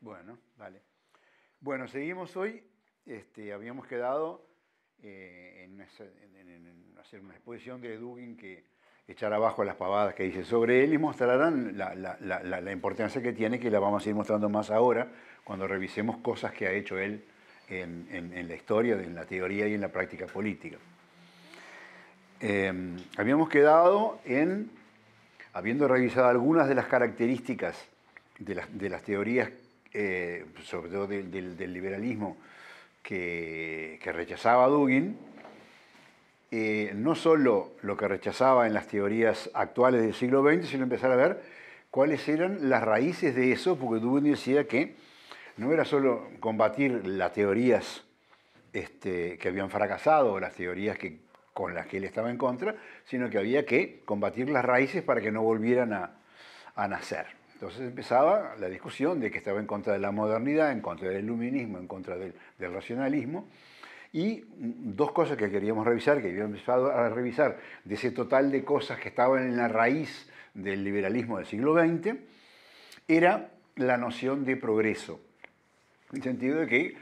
Bueno, vale. Bueno, seguimos hoy. Este, habíamos quedado eh, en, hacer una exposición de Dugin que echará abajo las pavadas que dice sobre él y mostrarán la, importancia que tiene, que la vamos a ir mostrando más ahora, cuando revisemos cosas que ha hecho él en, la historia, en la teoría y en la práctica política. Eh, habíamos quedado en, habiendo revisado algunas de las características de las, de las teorías eh, sobre todo del, liberalismo, que, rechazaba Dugin, eh, no solo lo que rechazaba en las teorías actuales del siglo XX, sino empezar a ver cuáles eran las raíces de eso, porque Dugin decía que no era solo combatir las teorías este, que habían fracasado o las teorías con las que él estaba en contra, sino que había que combatir las raíces para que no volvieran a nacer. Entonces empezaba la discusión de que estaba en contra de la modernidad, en contra del iluminismo, en contra del, racionalismo. Y dos cosas que queríamos revisar, que habíamos empezado a revisar de ese total de cosas que estaban en la raíz del liberalismo del siglo XX, era la noción de progreso. En el sentido de que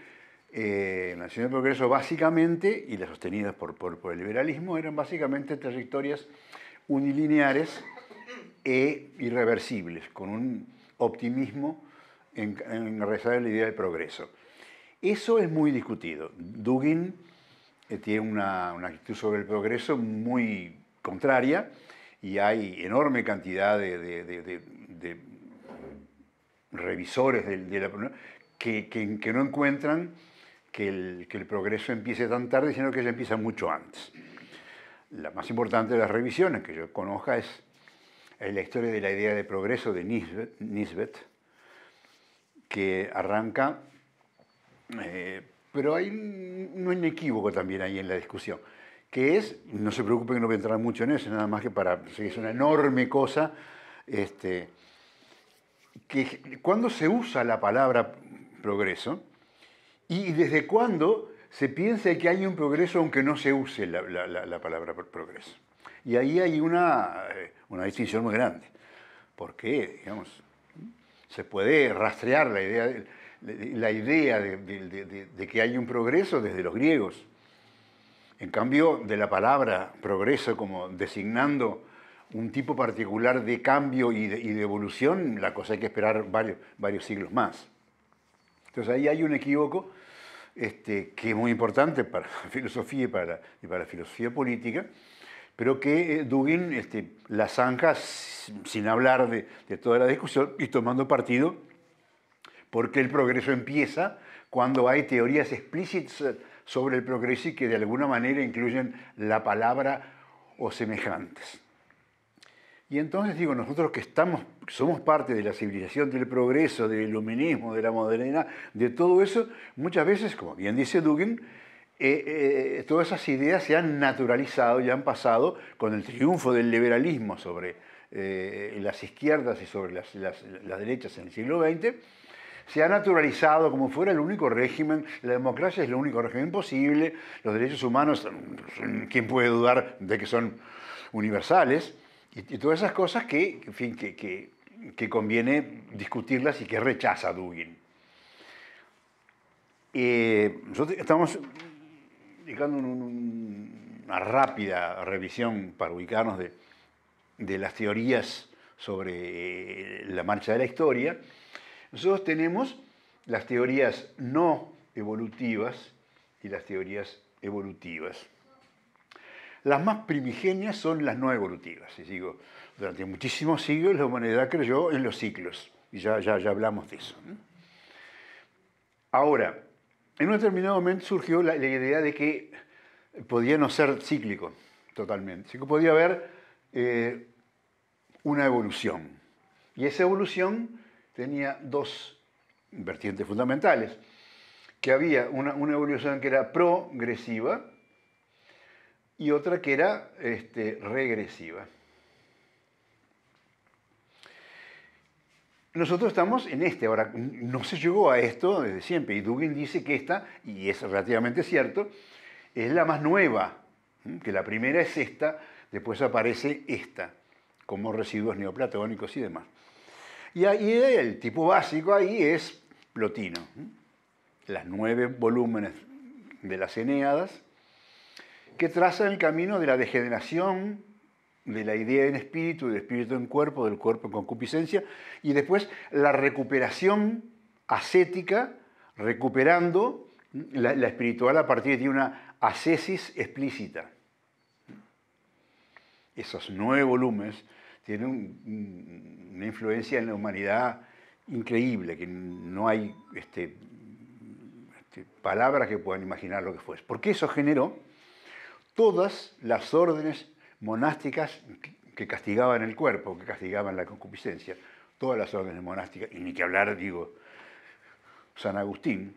eh, la noción de progreso básicamente, y las sostenidas por, por el liberalismo, eran básicamente trayectorias unilineares e irreversibles, con un optimismo en, en la idea del progreso. Eso es muy discutido. Dugin eh, tiene una, actitud sobre el progreso muy contraria y hay enorme cantidad de, revisores de, la, que, no encuentran que el, que el, progreso empiece tan tarde, sino que ya empieza mucho antes. La más importante de las revisiones que yo conozca es en la historia de la idea de progreso de Nisbet, que arranca, eh, pero hay un, inequívoco también ahí en la discusión, que es, no se preocupen que no voy a entrar mucho en eso, nada más que para, es una enorme cosa, este, que cuando se usa la palabra progreso y desde cuándo se piensa que hay un progreso aunque no se use la palabra progreso. Y ahí hay una, eh, una distinción muy grande, porque, digamos, se puede rastrear la idea, la idea de, que hay un progreso desde los griegos. En cambio, de la palabra progreso como designando un tipo particular de cambio y de, evolución, la cosa hay que esperar varios, varios, siglos más. Entonces ahí hay un equívoco este, que es muy importante para la filosofía y para, y para la filosofía política, pero que eh, Dugin este, la zanja sin hablar de, toda la discusión y tomando partido, porque el progreso empieza cuando hay teorías explícitas sobre el progreso y que de alguna manera incluyen la palabra o semejantes. Y entonces digo, nosotros que estamos, somos parte de la civilización del progreso, del iluminismo, de la modernidad, de todo eso, muchas veces, como bien dice Dugin, eh, eh, todas esas ideas se han naturalizado y han pasado con el triunfo del liberalismo sobre eh, las izquierdas y sobre las, derechas en el siglo XX, se ha naturalizado como fuera el único régimen, la democracia es el único régimen posible, los derechos humanos, ¿quién puede dudar de que son universales? Y, todas esas cosas que, fin, que, conviene discutirlas y que rechaza Dugin. nosotros estamos dejando una rápida revisión para ubicarnos de, de las teorías sobre eh, la marcha de la historia, nosotros tenemos las teorías no evolutivas y las teorías evolutivas. Las más primigenias son las no evolutivas. Y digo, durante muchísimos siglos la humanidad creyó en los ciclos. Y ya, ya, ya hablamos de eso. Ahora, en un determinado momento surgió la, idea de que podía no ser cíclico totalmente, sino que podía haber eh, una evolución. Y esa evolución tenía dos vertientes fundamentales, que había una, evolución que era progresiva y otra que era este, regresiva. Nosotros estamos en este. Ahora, no se llegó a esto desde siempre. Y Dugin dice que esta, y es relativamente cierto, es la más nueva. Que la primera es esta, después aparece esta, como residuos neoplatónicos y demás. Y ahí el tipo básico ahí es Plotino. Las nueve volúmenes de las Eneadas, que trazan el camino de la degeneración de la idea en espíritu, del espíritu en cuerpo, del cuerpo en concupiscencia, y después la recuperación ascética, recuperando la, espiritual a partir de una ascesis explícita. Esos nueve volúmenes tienen una influencia en la humanidad increíble, que no hay este, este, palabras que puedan imaginar lo que fue. Porque eso generó todas las órdenes monásticas que castigaban el cuerpo, que castigaban la concupiscencia. Todas las órdenes monásticas, y ni que hablar, digo, San Agustín.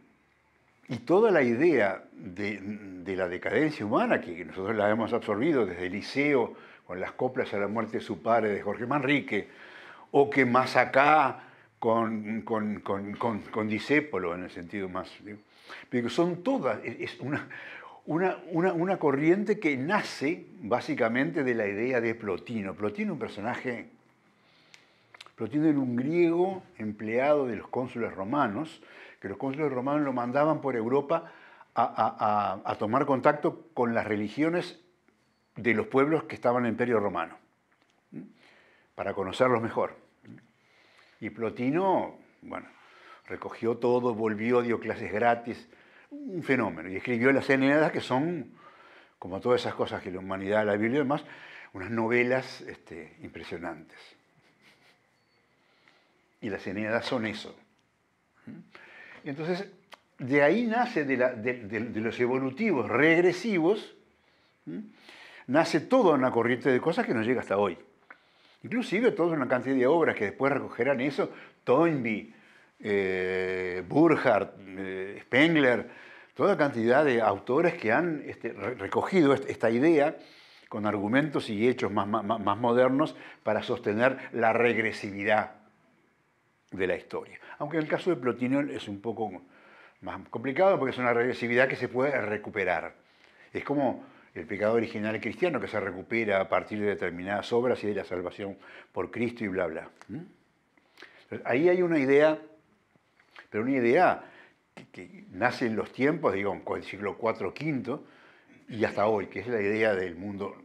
Y toda la idea de, la decadencia humana, que nosotros la hemos absorbido desde el liceo, con las coplas a la muerte de su padre, de Jorge Manrique, o que más acá con, con, con, en el sentido más. Pero son todas, es una, una, corriente que nace básicamente de la idea de Plotino. Plotino, un personaje, Plotino era un griego empleado de los cónsules romanos, que los cónsules romanos lo mandaban por Europa a, a tomar contacto con las religiones de los pueblos que estaban en el Imperio Romano, para conocerlos mejor. Y Plotino, bueno, recogió todo, volvió, dio clases gratis, un fenómeno. Y escribió las Eneadas, que son, como todas esas cosas que la humanidad, la Biblia y demás, unas novelas este, impresionantes. Y las Eneadas son eso. ¿Mm? entonces, de ahí nace, de, los evolutivos regresivos, ¿Mm? nace toda una corriente de cosas que nos llega hasta hoy. Inclusive toda una cantidad de obras que después recogerán eso, Toynbee, eh, eh, Spengler, toda cantidad de autores que han este, recogido esta idea con argumentos y hechos más, modernos para sostener la regresividad de la historia. Aunque en el caso de Plotinio es un poco más complicado porque es una regresividad que se puede recuperar. Es como el pecado original cristiano que se recupera a partir de determinadas obras y de la salvación por Cristo y bla, bla. ¿Mm? ahí hay una idea pero una idea que, nace en los tiempos, digamos, con el siglo IV, V, y hasta hoy, que es la idea del mundo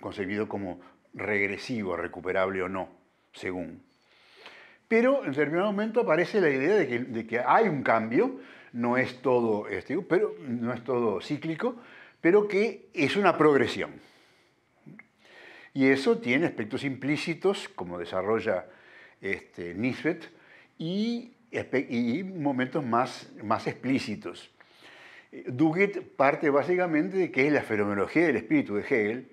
concebido como regresivo, recuperable o no, según. Pero en determinado momento aparece la idea de que, hay un cambio, no es, todo, este, pero, no es todo cíclico, pero que es una progresión. Y eso tiene aspectos implícitos, como desarrolla este, Nisbet, y y momentos más, más explícitos. Dugit parte básicamente de que es la fenomenología del espíritu de Hegel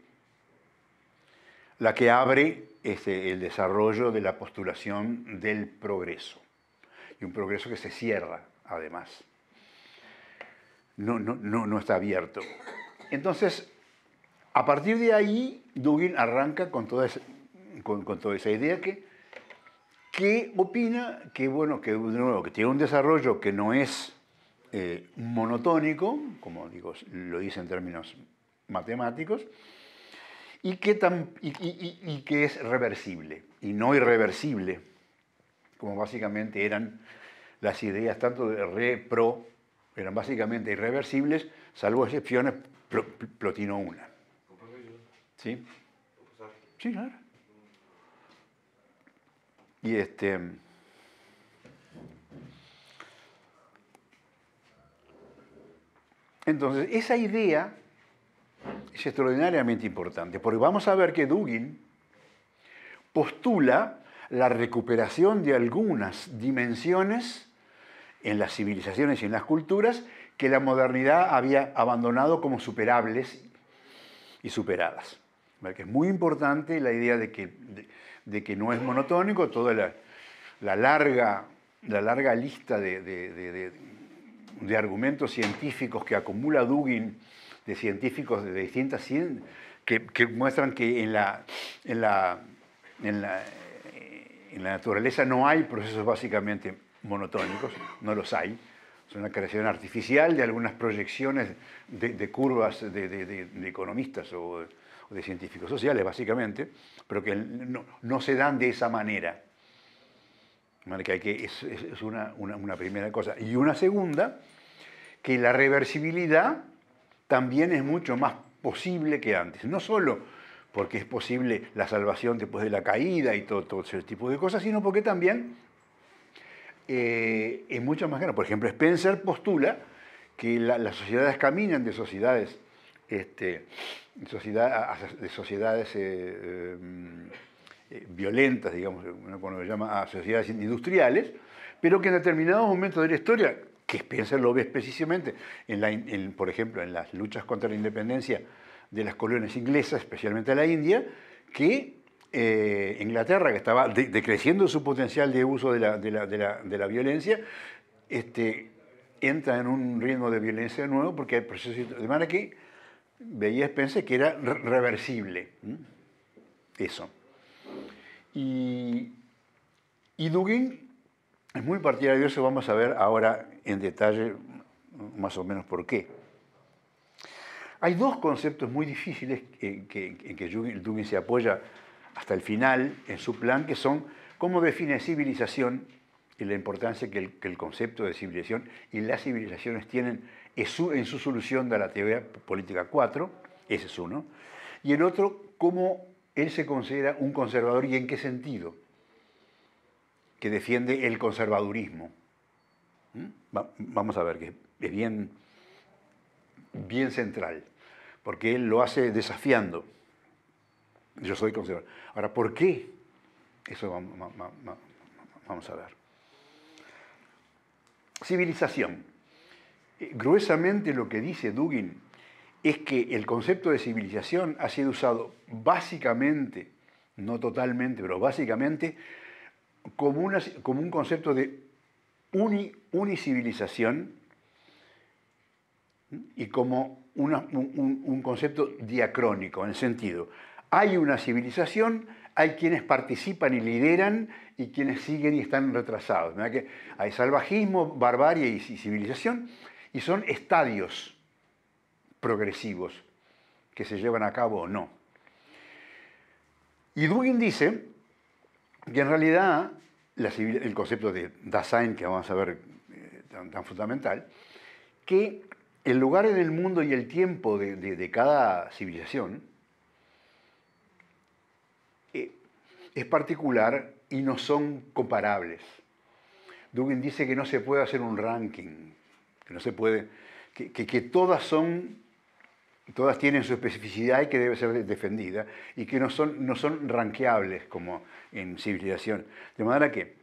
la que abre este, el desarrollo de la postulación del progreso, y un progreso que se cierra además. No, no, no, está abierto. Entonces, a partir de ahí, Dugin arranca con toda esa idea que que opina que, bueno, que tiene un desarrollo que no es eh, monotónico, como digo, lo dice en términos matemáticos, y que, tan, y, que es reversible y no irreversible, como básicamente eran las ideas tanto de re, pro, eran básicamente irreversibles, salvo excepciones, Plotino una. ¿Sí? Sí, claro. Y este. Entonces, esa idea es extraordinariamente importante, porque vamos a ver que Dugin postula la recuperación de algunas dimensiones en las civilizaciones y en las culturas que la modernidad había abandonado como superables y superadas. es muy importante la idea de que de que no es monotónico, toda la, larga, la larga lista de, argumentos científicos que acumula Dugin, de científicos de distintas ciencias, que, muestran que en la, en la, en la, naturaleza no hay procesos básicamente monotónicos, no los hay. Es una creación artificial de algunas proyecciones de, curvas de, de, economistas o de científicos sociales, básicamente, pero que no, se dan de esa manera. Que, hay que es, una, primera cosa. Y una segunda, que la reversibilidad también es mucho más posible que antes. No solo porque es posible la salvación después de la caída y todo, todo ese tipo de cosas, sino porque también eh, es mucho más grande. Por ejemplo, Spencer postula que las sociedades caminan de sociedades este, sociedad, de sociedades eh, eh, mm, violentas, digamos, cuando se llama, a sociedades industriales, pero que en determinados momentos de la historia, que Spencer lo ve específicamente en, la, por ejemplo, en las luchas contra la independencia de las colonias inglesas, especialmente la India, que eh, Inglaterra, que estaba decreciendo su potencial de uso de la, de la, de la, violencia, este, entra en un ritmo de violencia nuevo porque hay procesos de manera que veía pensé que era reversible. Eso. Y, y Dugin es muy partidario, eso vamos a ver ahora en detalle más o menos por qué. Hay dos conceptos muy difíciles en que, Dugin se apoya hasta el final en su plan, que son cómo define civilización y la importancia que el, que el concepto de civilización y las civilizaciones tienen en su solución de la teoría política 4, ese es uno, y el otro, cómo él se considera un conservador y en qué sentido, que defiende el conservadurismo. ¿Mm? vamos a ver, que es bien, bien central, porque él lo hace desafiando. Yo soy conservador. Ahora, ¿por qué? Eso vamos a ver. Civilización gruesamente lo que dice Dugin es que el concepto de civilización ha sido usado básicamente, no totalmente, pero básicamente, como, un concepto de unicivilización y como un, concepto diacrónico, en el sentido, hay una civilización, hay quienes participan y lideran y quienes siguen y están retrasados. hay salvajismo, barbarie y civilización, y son estadios progresivos que se llevan a cabo o no. Y Dugin dice que en realidad el concepto de Dasein, que vamos a ver eh, tan, fundamental, que el lugar en el mundo y el tiempo de, cada civilización eh, es particular y no son comparables. Dugin dice que no se puede hacer un ranking que no se puede, que, todas son, todas tienen su especificidad y que debe ser defendida, y que no son, no son ranqueables como en civilización. De manera que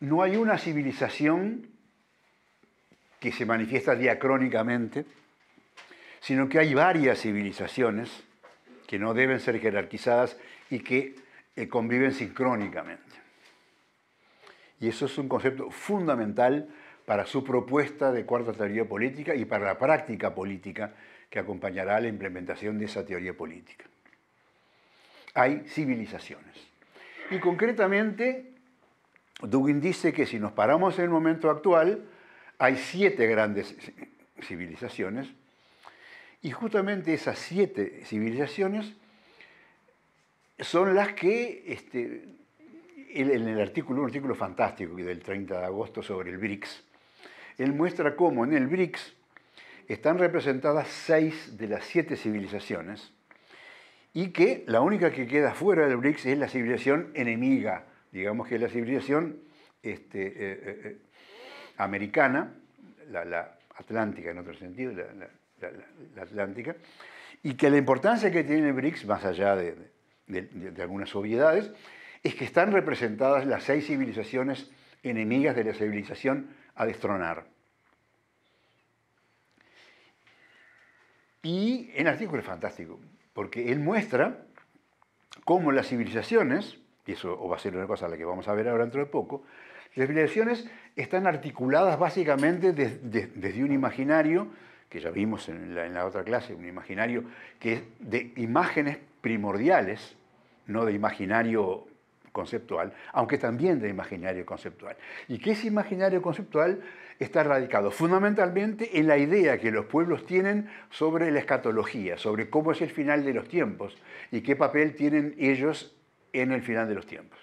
no hay una civilización que se manifiesta diacrónicamente, sino que hay varias civilizaciones que no deben ser jerarquizadas y que eh, conviven sincrónicamente. Y eso es un concepto fundamental para su propuesta de cuarta teoría política y para la práctica política que acompañará la implementación de esa teoría política. Hay civilizaciones. Y concretamente, Dugin dice que si nos paramos en el momento actual, hay siete grandes civilizaciones, y justamente esas siete civilizaciones son las que, este, en el artículo, un artículo fantástico del 30 de agosto sobre el BRICS, él muestra cómo en el BRICS están representadas seis de las siete civilizaciones y que la única que queda fuera del BRICS es la civilización enemiga, digamos que es la civilización este, eh, eh, eh, americana, la, atlántica en otro sentido, la, atlántica, y que la importancia que tiene el BRICS, más allá de, de algunas obviedades, es que están representadas las seis civilizaciones enemigas de la civilización a destronar. Y el artículo es fantástico, porque él muestra cómo las civilizaciones, y eso va a ser una cosa a la que vamos a ver ahora dentro de poco, las civilizaciones están articuladas básicamente desde un imaginario, que ya vimos en la, en la, otra clase, un imaginario que es de imágenes primordiales, no de imaginario conceptual, aunque también de imaginario conceptual. Y que ese imaginario conceptual está radicado fundamentalmente en la idea que los pueblos tienen sobre la escatología, sobre cómo es el final de los tiempos y qué papel tienen ellos en el final de los tiempos,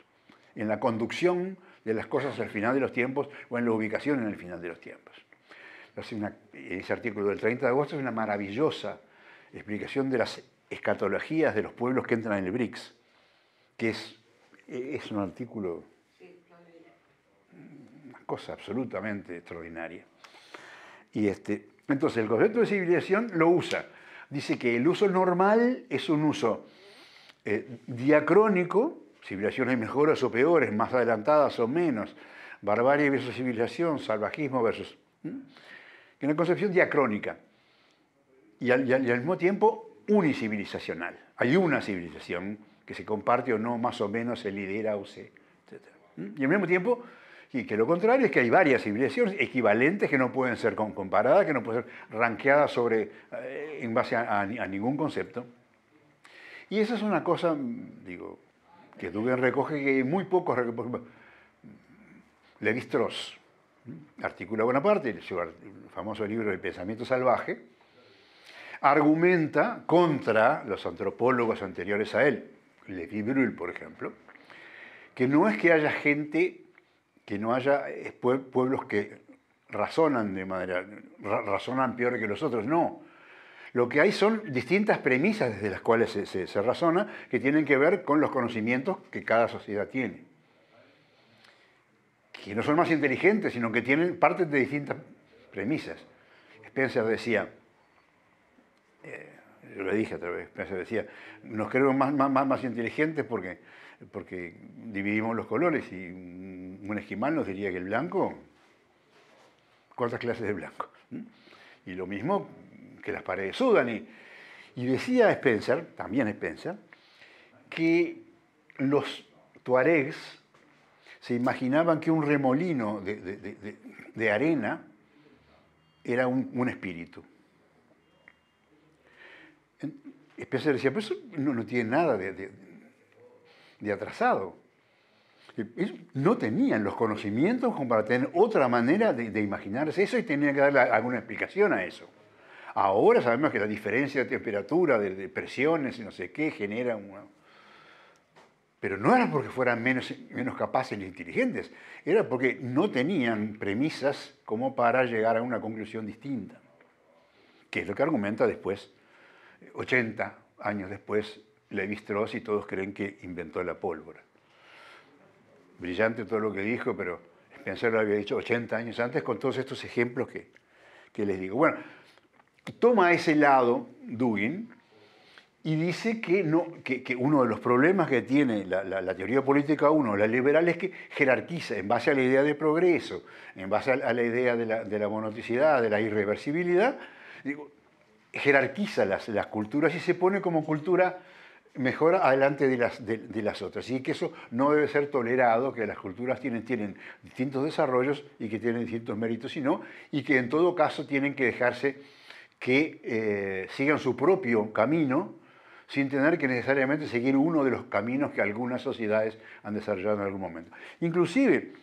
en la conducción de las cosas al final de los tiempos o en la ubicación en el final de los tiempos. En ese artículo del 30 de agosto es una maravillosa explicación de las escatologías de los pueblos que entran en el BRICS, que es e, es un artículo, una cosa absolutamente extraordinaria. Y este, entonces el concepto de civilización lo usa. Dice que el uso normal es un uso eh, diacrónico, civilizaciones mejoras o peores, más adelantadas o menos, barbarie versus civilización, salvajismo versus... Es Una concepción diacrónica y y al mismo tiempo unicivilizacional. Hay una civilización que se comparte o no más o menos se lidera o se... Y al mismo tiempo, y que lo contrario es que hay varias civilizaciones equivalentes que no pueden ser comparadas, que no pueden ser ranqueadas sobre, eh, en base a, ningún concepto. Y esa es una cosa, digo, que Dugan recoge que muy pocos Levi Strauss articula buena parte, su famoso libro El pensamiento salvaje, argumenta contra los antropólogos anteriores a él. Levi Brühl, por ejemplo, que no es que haya gente, que no haya pueblos que razonan de manera, razonan peor que los otros, no. Lo que hay son distintas premisas desde las cuales se, razona que tienen que ver con los conocimientos que cada sociedad tiene. Que no son más inteligentes, sino que tienen partes de distintas premisas. Spencer decía, eh, lo dije otra vez, Spencer decía, nos creemos más, más, más inteligentes porque, porque dividimos los colores y un esquimal nos diría que el blanco, cuántas clases de blanco. ¿Mm? Y lo mismo que las paredes sudan. Y, y decía Spencer, también Spencer, que los tuaregs se imaginaban que un remolino de, arena era un espíritu. Spencer decía, pues eso no, tiene nada de, atrasado. no tenían los conocimientos como para tener otra manera de, imaginarse eso y tenían que darle alguna explicación a eso. Ahora sabemos que la diferencia de temperatura, de, presiones y no sé qué genera Pero no era porque fueran menos, menos capaces ni inteligentes, era porque no tenían premisas como para llegar a una conclusión distinta, que es lo que argumenta después 80 años después, Levi-Strauss y todos creen que inventó la pólvora. Brillante todo lo que dijo, pero Spencer lo había dicho 80 años antes con todos estos ejemplos que, que les digo. Bueno, toma ese lado Dugin y dice que, no, que, uno de los problemas que tiene la, teoría política uno, la liberal, es que jerarquiza en base a la idea de progreso, en base a, la idea de la, de de la irreversibilidad. Digo, jerarquiza las, culturas y se pone como cultura mejor adelante de las, otras. Y que eso no debe ser tolerado, que las culturas tienen, distintos desarrollos y que tienen distintos méritos y y que en todo caso tienen que dejarse que eh, sigan su propio camino sin tener que necesariamente seguir uno de los caminos que algunas sociedades han desarrollado en algún momento. Inclusive,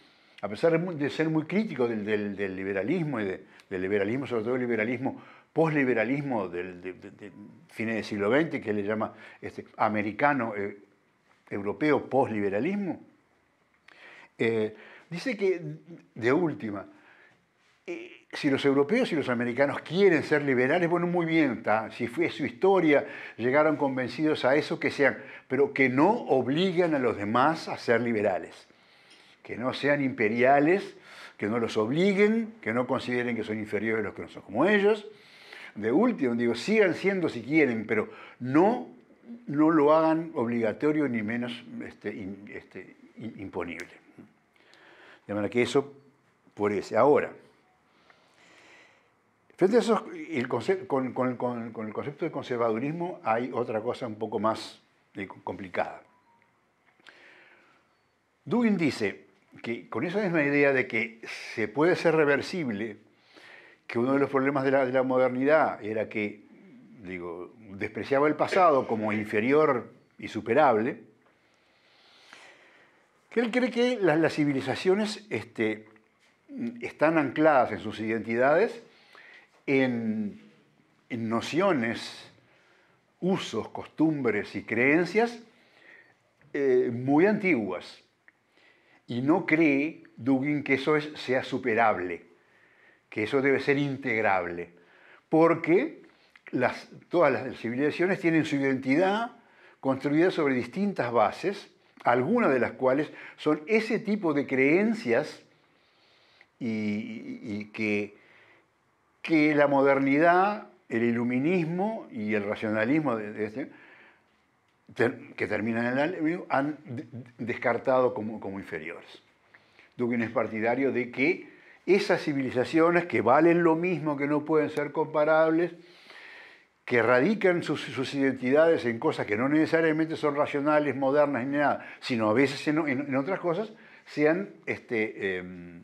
a pesar de ser muy crítico del, liberalismo y del liberalismo, sobre todo el liberalismo posliberalismo del de, del siglo XX, que le llama este, americano, eh, europeo, posliberalismo, eh, dice que, de última, eh, si los europeos y los americanos quieren ser liberales, bueno, muy bien, si fue su historia, llegaron convencidos a eso, que sean, pero que no obliguen a los demás a ser liberales, que no sean imperiales, que no los obliguen, que no consideren que son inferiores a los que no son como ellos, de último, digo, sigan siendo si quieren, pero no, no lo hagan obligatorio ni menos este, este, imponible. De manera que eso por ese. Ahora, frente a eso, el con, el concepto de conservadurismo hay otra cosa un poco más eh, complicada. Dugin dice que con esa misma idea de que se puede ser reversible que uno de los problemas de la, modernidad era que, digo, despreciaba el pasado como inferior y superable, que él cree que las, civilizaciones este, están ancladas en sus identidades en, nociones, usos, costumbres y creencias eh, muy antiguas. Y no cree Dugin que eso sea superable que eso debe ser integrable, porque todas las civilizaciones tienen su identidad construida sobre distintas bases, algunas de las cuales son ese tipo de creencias y, que, que, la modernidad, el iluminismo y el racionalismo este, que terminan en el han descartado como, como inferiores. Dugin es partidario de que esas civilizaciones que valen lo mismo, que no pueden ser comparables, que radican sus, identidades en cosas que no necesariamente son racionales, modernas ni nada, sino a veces en, otras cosas, sean este, em,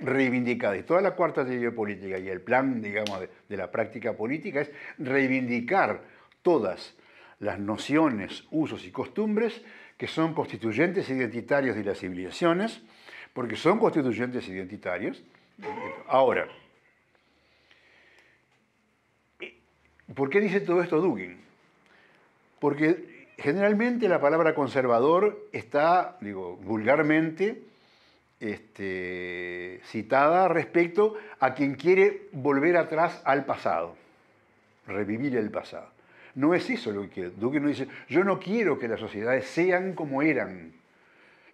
reivindicadas. Y toda la cuarta teoría política y el plan, digamos, de la práctica política es reivindicar todas las nociones, usos y costumbres que son constituyentes identitarios de las civilizaciones, porque son constituyentes identitarios. Ahora, ¿por qué dice todo esto Dugin? Porque generalmente la palabra conservador está, digo, vulgarmente este, citada respecto a quien quiere volver atrás al pasado, revivir el pasado. No es eso lo que quiere. Dugin no dice, yo no quiero que las sociedades sean como eran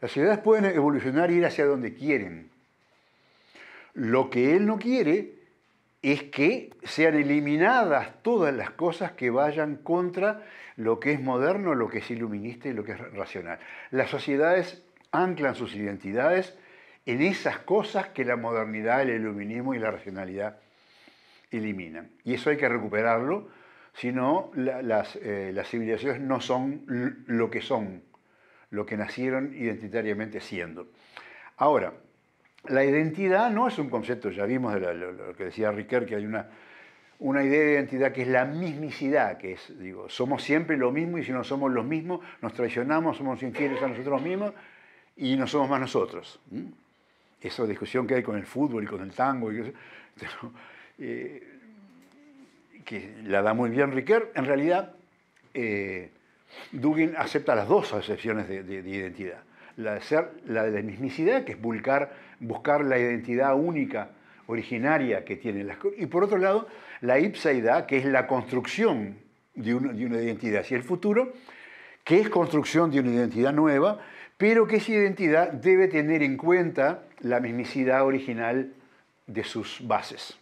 las sociedades pueden evolucionar e ir hacia donde quieren. Lo que él no quiere es que sean eliminadas todas las cosas que vayan contra lo que es moderno, lo que es iluminista y lo que es racional. Las sociedades anclan sus identidades en esas cosas que la modernidad, el iluminismo y la racionalidad eliminan. Y eso hay que recuperarlo, si no eh, las civilizaciones no son lo que son lo que nacieron identitariamente siendo. Ahora, la identidad no es un concepto, ya vimos lo, que decía Riquet, que hay una, una idea de identidad que es la mismicidad, que es, digo, somos siempre lo mismo y si no somos los mismos, nos traicionamos, somos infieles a nosotros mismos y no somos más nosotros. Esa discusión que hay con el fútbol y con el tango, y eh, que la da muy bien Riquet, en realidad eh, Dugin acepta las dos acepciones de, identidad. La de, ser, la de la mismicidad, que es buscar, buscar la identidad única, originaria que tienen las cosas. Y por otro lado, la ipsaidad, que es la construcción de, una, identidad hacia el futuro, que es construcción de una identidad nueva, pero que esa identidad debe tener en cuenta la mismicidad original de sus bases.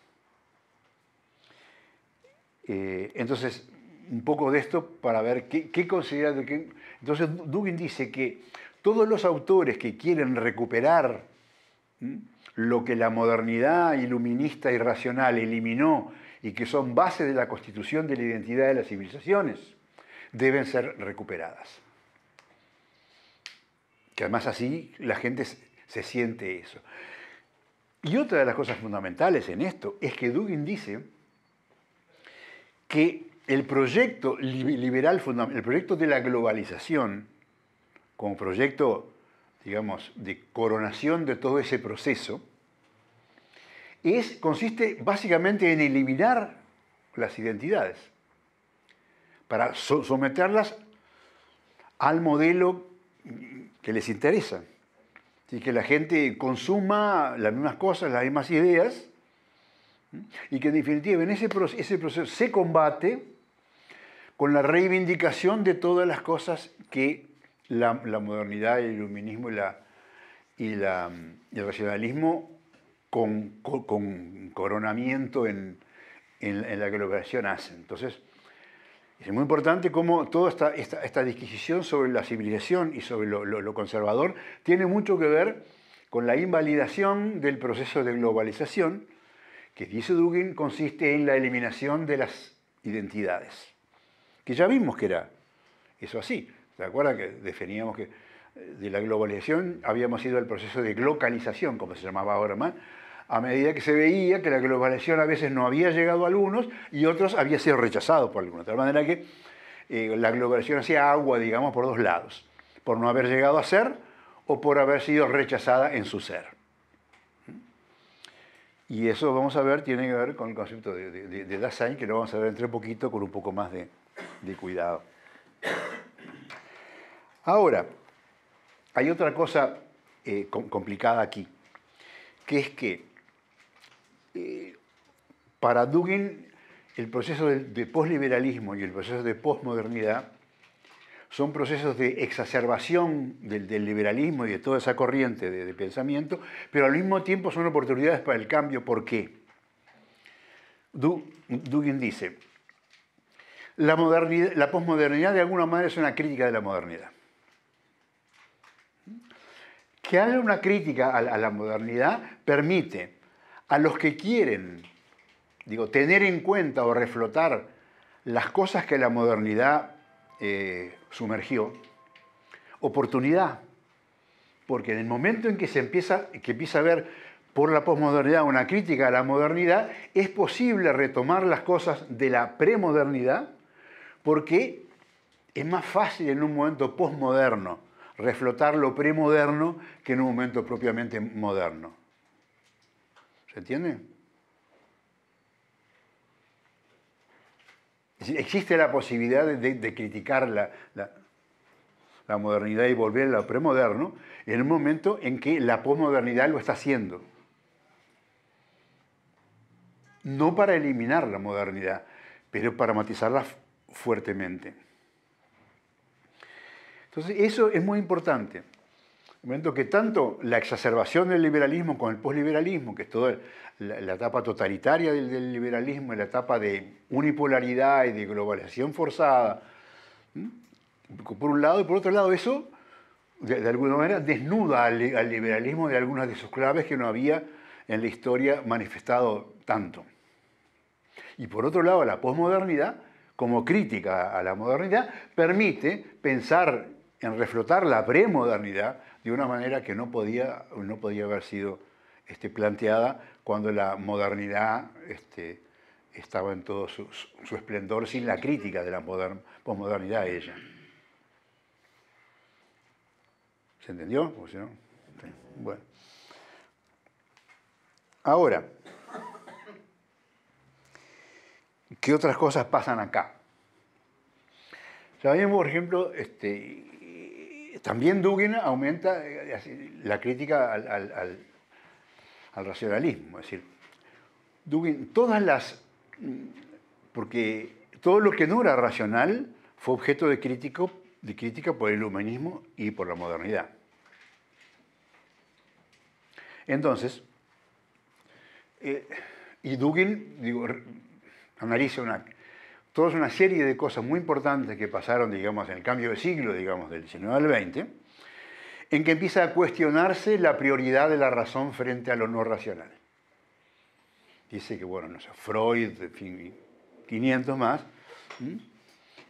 Eh, entonces, un poco de esto para ver qué, considera... Entonces, Dugin dice que todos los autores que quieren recuperar lo que la modernidad iluminista y racional eliminó y que son base de la constitución de la identidad de las civilizaciones, deben ser recuperadas. Que además así la gente se siente eso. Y otra de las cosas fundamentales en esto es que Dugin dice que el proyecto liberal, el proyecto de la globalización, como proyecto, digamos, de coronación de todo ese proceso, consiste básicamente en eliminar las identidades, para someterlas al modelo que les interesa. y que la gente consuma las mismas cosas, las mismas ideas, y que en definitiva en ese ese proceso se combate con la reivindicación de todas las cosas que la, modernidad, el iluminismo y, el racionalismo con, coronamiento en, la globalización hacen. Entonces, es muy importante cómo toda esta, disquisición sobre la civilización y sobre lo, conservador tiene mucho que ver con la invalidación del proceso de globalización, que dice Dugin consiste en la eliminación de las identidades que ya vimos que era eso así. ¿Se acuerdan que definíamos que eh, de la globalización habíamos ido al proceso de localización, como se llamaba ahora más, a medida que se veía que la globalización a veces no había llegado a algunos y otros había sido rechazado por algunos. De tal manera que eh, la globalización hacía agua, digamos, por dos lados, por no haber llegado a ser o por haber sido rechazada en su ser. Y eso, vamos a ver, tiene que ver con el concepto de, de, Dasein, que lo vamos a ver entre poquito con un poco más de, de cuidado. Ahora, hay otra cosa eh, complicada aquí, que es que eh, para Dugin el proceso de, de posliberalismo y el proceso de posmodernidad son procesos de exacerbación del, liberalismo y de toda esa corriente de, pensamiento, pero al mismo tiempo son oportunidades para el cambio. ¿Por qué? Dugin dice, la, posmodernidad de alguna manera es una crítica de la modernidad. Que haya una crítica a, la modernidad permite a los que quieren, digo, tener en cuenta o reflotar las cosas que la modernidad eh, sumergió, oportunidad. Porque en el momento en que se empieza, que empieza a ver por la posmodernidad una crítica a la modernidad, es posible retomar las cosas de la premodernidad porque es más fácil en un momento postmoderno reflotar lo premoderno que en un momento propiamente moderno. ¿Se entiende? Existe la posibilidad de, criticar la, modernidad y volverla a lo premoderno en un momento en que la posmodernidad lo está haciendo. No para eliminar la modernidad, pero para matizarla fuertemente. Entonces, eso es muy importante. El momento que tanto la exacerbación del liberalismo con el posliberalismo, que es toda la, etapa totalitaria del, liberalismo, la etapa de unipolaridad y de globalización forzada, por un lado, y por otro lado, eso de, alguna manera desnuda al, liberalismo de algunas de sus claves que no había en la historia manifestado tanto. Y por otro lado, la posmodernidad como crítica a la modernidad, permite pensar en reflotar la premodernidad de una manera que no podía, no podía haber sido este, planteada cuando la modernidad este, estaba en todo su, esplendor sin la crítica de la posmodernidad a ella. ¿Se entendió? Bueno. Ahora, ¿Qué otras cosas pasan acá? Sabemos, por ejemplo, este, también Dugin aumenta eh, la crítica al, racionalismo. Es decir, Dugin, todas las... Mm, porque todo lo que no era racional fue objeto de, crítico, de crítica por el humanismo y por la modernidad. Entonces, eh, y Dugin, digo, analiza una, toda una serie de cosas muy importantes que pasaron, digamos, en el cambio de siglo, digamos, del 19 al 20, en que empieza a cuestionarse la prioridad de la razón frente a lo no racional. Dice que, bueno, no sé, Freud, fin, 500 más,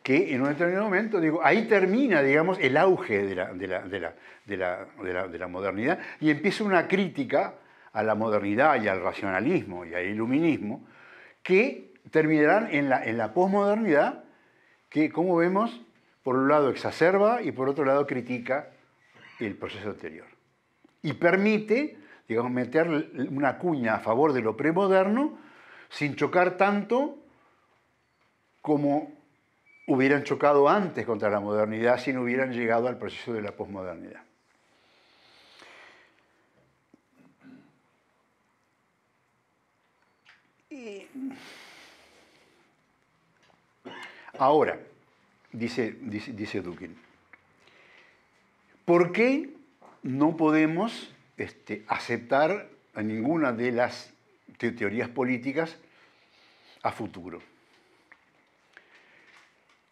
que en un determinado momento, digo, ahí termina, digamos, el auge de la, de la, de la modernidad y empieza una crítica a la modernidad y al racionalismo y al iluminismo que terminarán en la, en posmodernidad, que como vemos, por un lado exacerba y por otro lado critica el proceso anterior. Y permite, digamos, meter una cuña a favor de lo premoderno sin chocar tanto como hubieran chocado antes contra la modernidad si no hubieran llegado al proceso de la posmodernidad. Y... Ahora, dice, dice, ¿por qué no podemos este, aceptar a ninguna de las teorías políticas a futuro?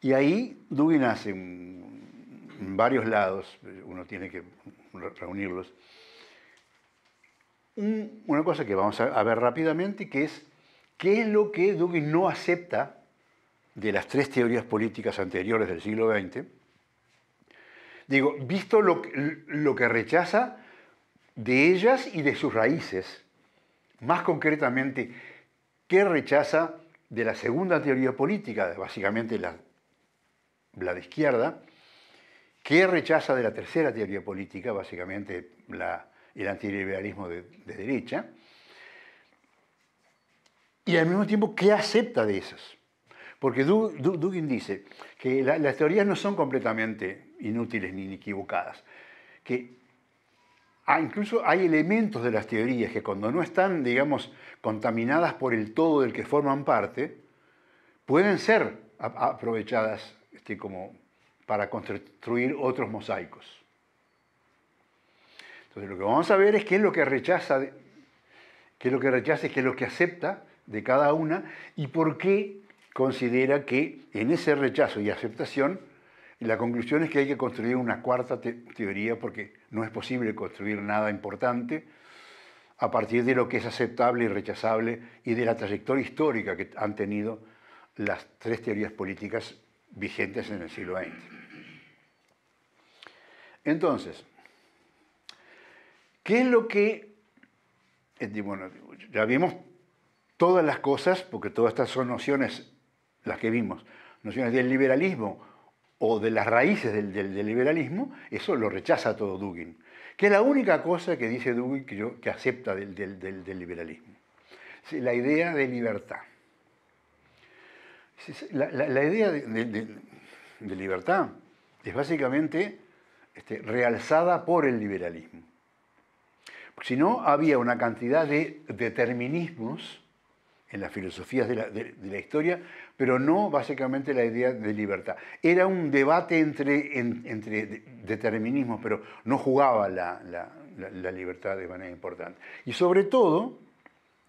Y ahí Dugin hace en varios lados, uno tiene que reunirlos, una cosa que vamos a ver rápidamente, que es qué es lo que Dugin no acepta de las tres teorías políticas anteriores del siglo XX, digo, visto lo, que rechaza de ellas y de sus raíces, más concretamente, ¿qué rechaza de la segunda teoría política, básicamente la, de izquierda? ¿Qué rechaza de la tercera teoría política, básicamente el antiliberalismo de, de derecha? Y al mismo tiempo, ¿qué acepta de esas? Porque Dugin dice que las teorías no son completamente inútiles ni equivocadas, que incluso hay elementos de las teorías que cuando no están, digamos, contaminadas por el todo del que forman parte, pueden ser aprovechadas este, como para construir otros mosaicos. Entonces lo que vamos a ver es qué es lo que rechaza, qué es lo que rechaza y qué es lo que acepta de cada una y por qué considera que en ese rechazo y aceptación, la conclusión es que hay que construir una cuarta teoría porque no es posible construir nada importante a partir de lo que es aceptable y rechazable y de la trayectoria histórica que han tenido las tres teorías políticas vigentes en el siglo XX. Entonces, ¿qué es lo que... Eh, bueno, ya vimos todas las cosas, porque todas estas son nociones las que vimos, nociones del liberalismo o de las raíces del, liberalismo, eso lo rechaza todo Dugin, que es la única cosa que dice Dugin que, acepta del, del liberalismo, la idea de libertad. La, idea de, libertad es básicamente este, realzada por el liberalismo. Si no, había una cantidad de determinismos en las filosofías de la, historia, pero no básicamente la idea de libertad. Era un debate entre, entre determinismos, pero no jugaba la, la, libertad de manera importante. Y sobre todo,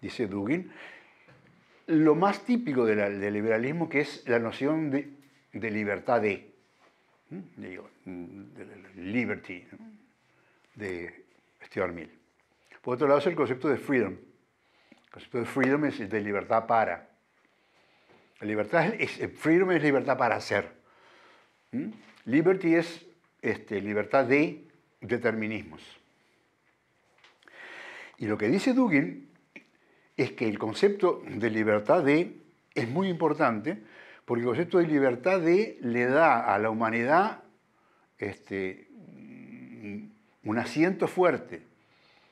dice Dugin, lo más típico del liberalismo que es la noción de, libertad de, digo, liberty, de Stuart Mill. Por otro lado es el concepto de freedom, concepto pues, pues, de freedom es de libertad para. libertad es, eh, freedom es libertad para hacer. ¿Mm? Liberty es este, libertad de determinismos. Y lo que dice Dugin es que el concepto de libertad de es muy importante porque el concepto de libertad de le da a la humanidad este, un asiento fuerte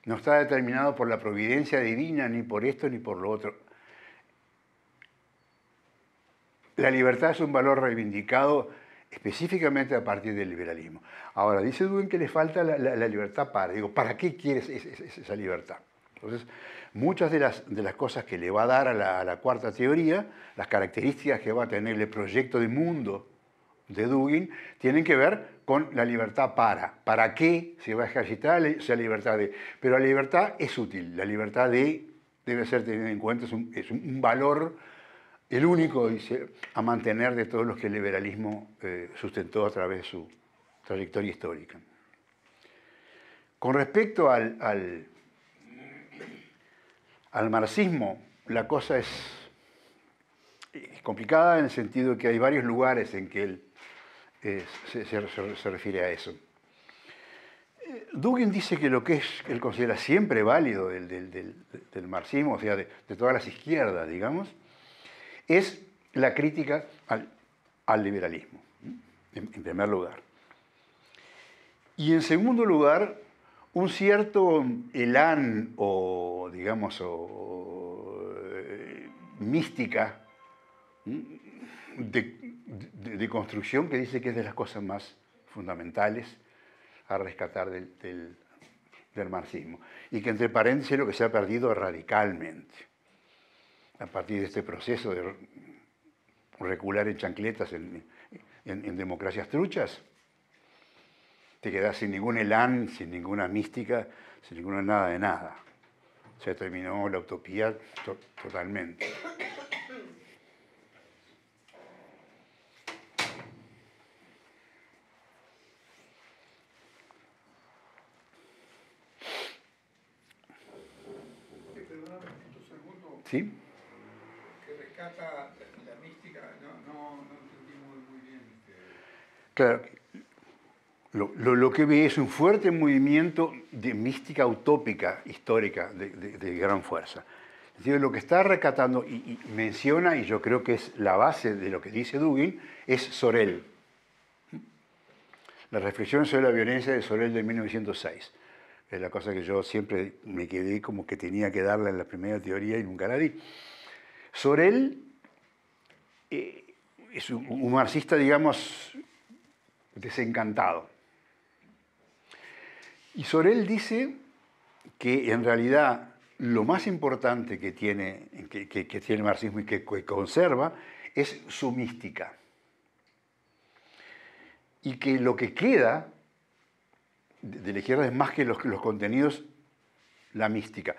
no está determinado por la providencia divina, ni por esto, ni por lo otro. La libertad es un valor reivindicado específicamente a partir del liberalismo. Ahora, dice Duden que le falta la, libertad para. Digo, ¿para qué quieres esa libertad? Entonces, muchas de las, cosas que le va a dar a la, a la cuarta teoría, las características que va a tener el proyecto de mundo de Dugin tienen que ver con la libertad para. ¿Para qué se va a ejercitar esa libertad de? Pero la libertad es útil, la libertad de debe ser tenida en cuenta, es un, valor, el único, dice, a mantener de todos los que el liberalismo eh, sustentó a través de su trayectoria histórica. Con respecto al, al, al marxismo, la cosa es, complicada en el sentido de que hay varios lugares en que el este, se, refiere a eso. Eh, Dugin dice que lo que él considera siempre válido del, marxismo, o sea, de, todas las izquierdas, digamos, es la crítica al, liberalismo, en, primer lugar. Y en segundo lugar, un cierto elán o, digamos, o, eh, mística de, de, construcción que dice que es de las cosas más fundamentales a rescatar del, marxismo. Y que entre paréntesis lo que se ha perdido radicalmente a partir de este proceso de recular en chancletas en, democracias truchas, te quedas sin ningún elán, sin ninguna mística, sin ninguna nada de nada. Se terminó la utopía totalmente. Que la, mística, no, no, muy bien. Este. Claro. Lo, que ve es un fuerte movimiento de mística utópica histórica de, gran fuerza. Es lo que está recatando y, menciona, y yo creo que es la base de lo que dice Dugin, es Sorel. la reflexión sobre la violencia de Sorel de 1906. Es la cosa que yo siempre me quedé como que tenía que darla en la primera teoría y nunca la di. Sorel eh, es un, marxista, digamos, desencantado. Y Sorel dice que en realidad lo más importante que tiene, que, tiene el marxismo y que conserva es su mística. Y que lo que queda de la izquierda es más que los, contenidos, la mística.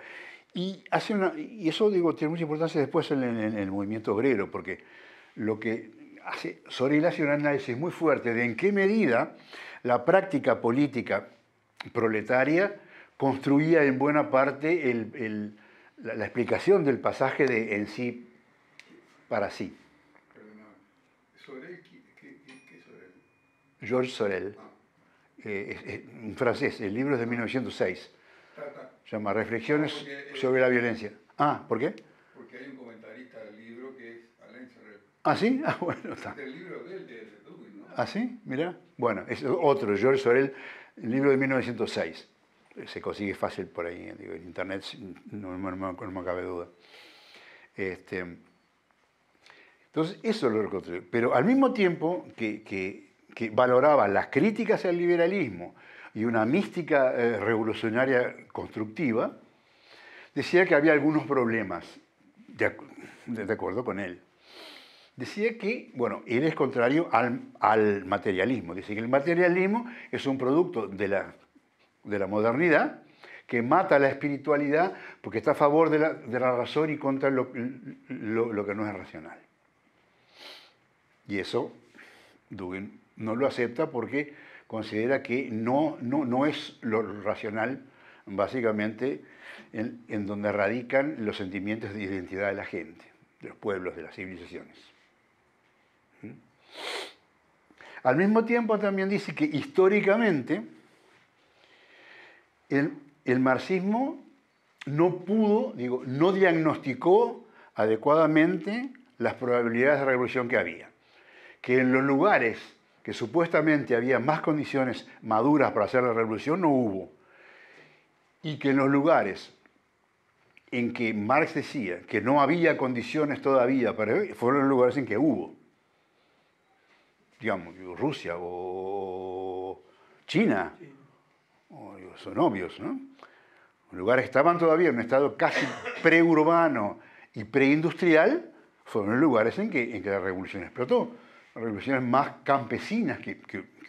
Y, hace y eso digo, tiene mucha importancia después en, el movimiento obrero, porque lo que hace Sorel hace un análisis muy fuerte de en qué medida la práctica política proletaria construía en buena parte la, explicación del pasaje de en sí para sí. George Sorel. Eh, eh, en francés, el libro es de 1906. Se llama Reflexiones eh, sobre la violencia. Ah, ¿por qué? Porque hay un comentarista del libro que es Alain ¿Ah, sí? Ah, bueno, está. ¿Ah, sí? mira Bueno, es otro, George Sorel, el libro de 1906. Se consigue fácil por ahí, en internet no, no me cabe duda. Este, entonces, eso lo reconozco, Pero al mismo tiempo que, que que valoraba las críticas al liberalismo y una mística eh, revolucionaria constructiva, decía que había algunos problemas, de, acuerdo con él. Decía que, bueno, él es contrario al, materialismo. Dice que el materialismo es un producto de la, de la modernidad que mata la espiritualidad porque está a favor de la, razón y contra lo, lo que no es racional. Y eso Dugin no lo acepta porque considera que no, no, no es lo racional, básicamente, en, donde radican los sentimientos de identidad de la gente, de los pueblos, de las civilizaciones. ¿Mm? Al mismo tiempo también dice que históricamente el, marxismo no pudo, digo, no diagnosticó adecuadamente las probabilidades de revolución que había. Que en los lugares que supuestamente había más condiciones maduras para hacer la revolución, no hubo. Y que en los lugares en que Marx decía que no había condiciones todavía, para fueron los lugares en que hubo. Digamos, Rusia o China, son obvios, ¿no? lugares estaban todavía en un estado casi preurbano y preindustrial fueron los lugares en que, en que la revolución explotó revoluciones más campesinas que,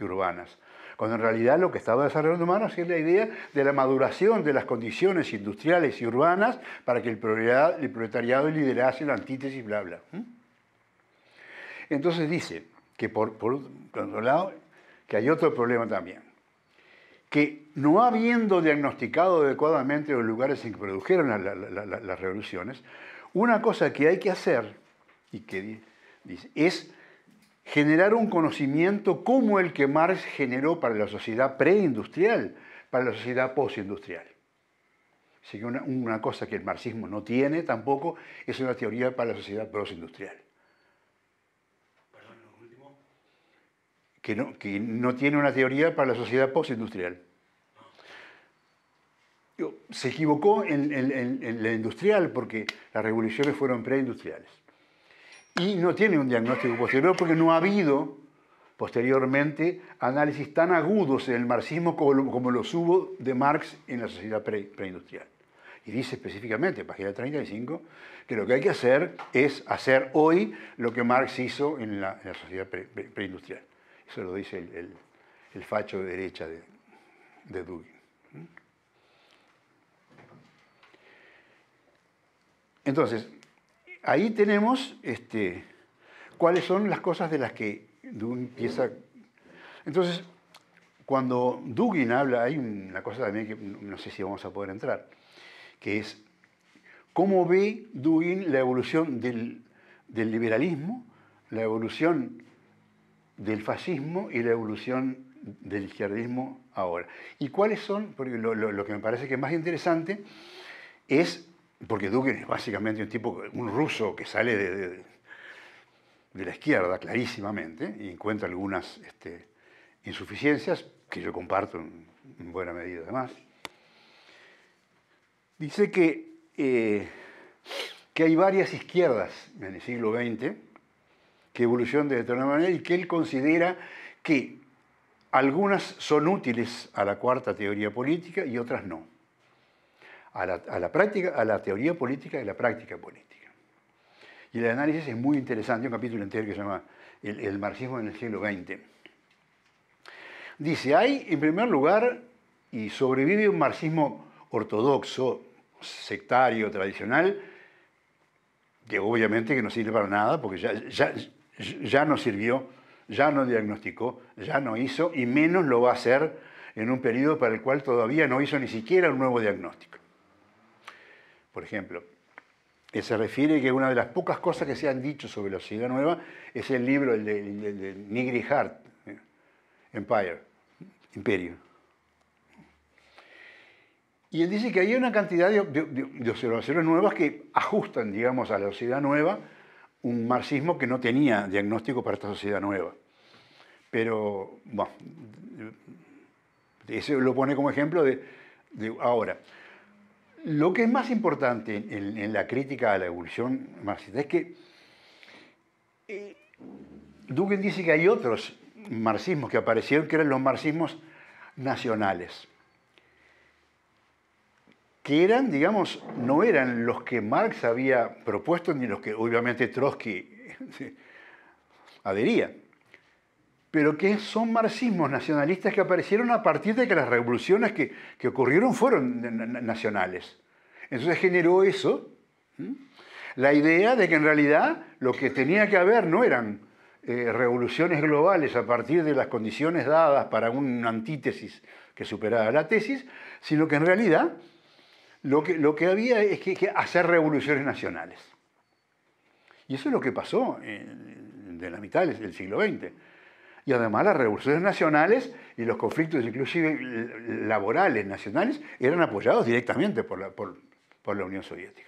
urbanas cuando en realidad lo que estaba desarrollando humanos es la idea de la maduración de las condiciones industriales y urbanas para que el proletariado liderase la antítesis, bla, bla. ¿Mm? Entonces dice que, por, otro lado, que hay otro problema también, que no habiendo diagnosticado adecuadamente los lugares en que produjeron las revoluciones, una cosa que hay que hacer y que dice, es generar un conocimiento como el que Marx generó para la sociedad preindustrial, para la sociedad postindustrial. Así una, cosa que el marxismo no tiene tampoco es una teoría para la sociedad postindustrial. Perdón, último. Que no, tiene una teoría para la sociedad postindustrial. Se equivocó en la industrial porque las revoluciones fueron preindustriales y no tiene un diagnóstico posterior porque no ha habido posteriormente análisis tan agudos en el marxismo como, los hubo de Marx en la sociedad preindustrial. Y dice específicamente, página 35, que lo que hay que hacer es hacer hoy lo que Marx hizo en la, sociedad preindustrial. Eso lo dice el, facho de derecha de, de Dugin. ¿Mm? Entonces, ahí tenemos este, cuáles son las cosas de las que Dugin empieza. Entonces, cuando Dugin habla, hay una cosa también que no sé si vamos a poder entrar, que es cómo ve Dugin la evolución del, liberalismo, la evolución del fascismo y la evolución del izquierdismo ahora. ¿Y cuáles son? Porque lo que me parece que es más interesante es porque Dugin es básicamente un tipo, un ruso que sale de, la izquierda clarísimamente y encuentra algunas este, insuficiencias que yo comparto en, buena medida además. Dice que, eh, que hay varias izquierdas en el siglo XX que evolucionan de determinada manera y que él considera que algunas son útiles a la cuarta teoría política y otras no a la, práctica, a la teoría política y la práctica política. Y el análisis es muy interesante, un capítulo entero que se llama el, marxismo en el siglo XX. Dice, hay en primer lugar, y sobrevive un marxismo ortodoxo, sectario, tradicional, que obviamente que no sirve para nada, porque ya, ya no sirvió, ya no diagnosticó, ya no hizo, y menos lo va a hacer en un periodo para el cual todavía no hizo ni siquiera un nuevo diagnóstico por ejemplo, se refiere que una de las pocas cosas que se han dicho sobre la sociedad nueva es el libro de, Nigri Hart, ¿eh? Empire, Imperio. Y él dice que hay una cantidad de, de, observaciones nuevas que ajustan, digamos, a la sociedad nueva un marxismo que no tenía diagnóstico para esta sociedad nueva. Pero, bueno, eso lo pone como ejemplo de ahora. Lo que es más importante en, la crítica a la evolución marxista es que eh, dice que hay otros marxismos que aparecieron que eran los marxismos nacionales, que eran, digamos, no eran los que Marx había propuesto ni los que obviamente Trotsky adhería pero que son marxismos nacionalistas que aparecieron a partir de que las revoluciones que, que ocurrieron fueron nacionales. Entonces generó eso, la idea de que en realidad lo que tenía que haber no eran eh, revoluciones globales a partir de las condiciones dadas para una antítesis que superara la tesis, sino que en realidad lo que, lo que había es que, hacer revoluciones nacionales. Y eso es lo que pasó en, de la mitad del siglo XX y además las revoluciones nacionales y los conflictos inclusive laborales nacionales eran apoyados directamente por la, por, la Unión Soviética.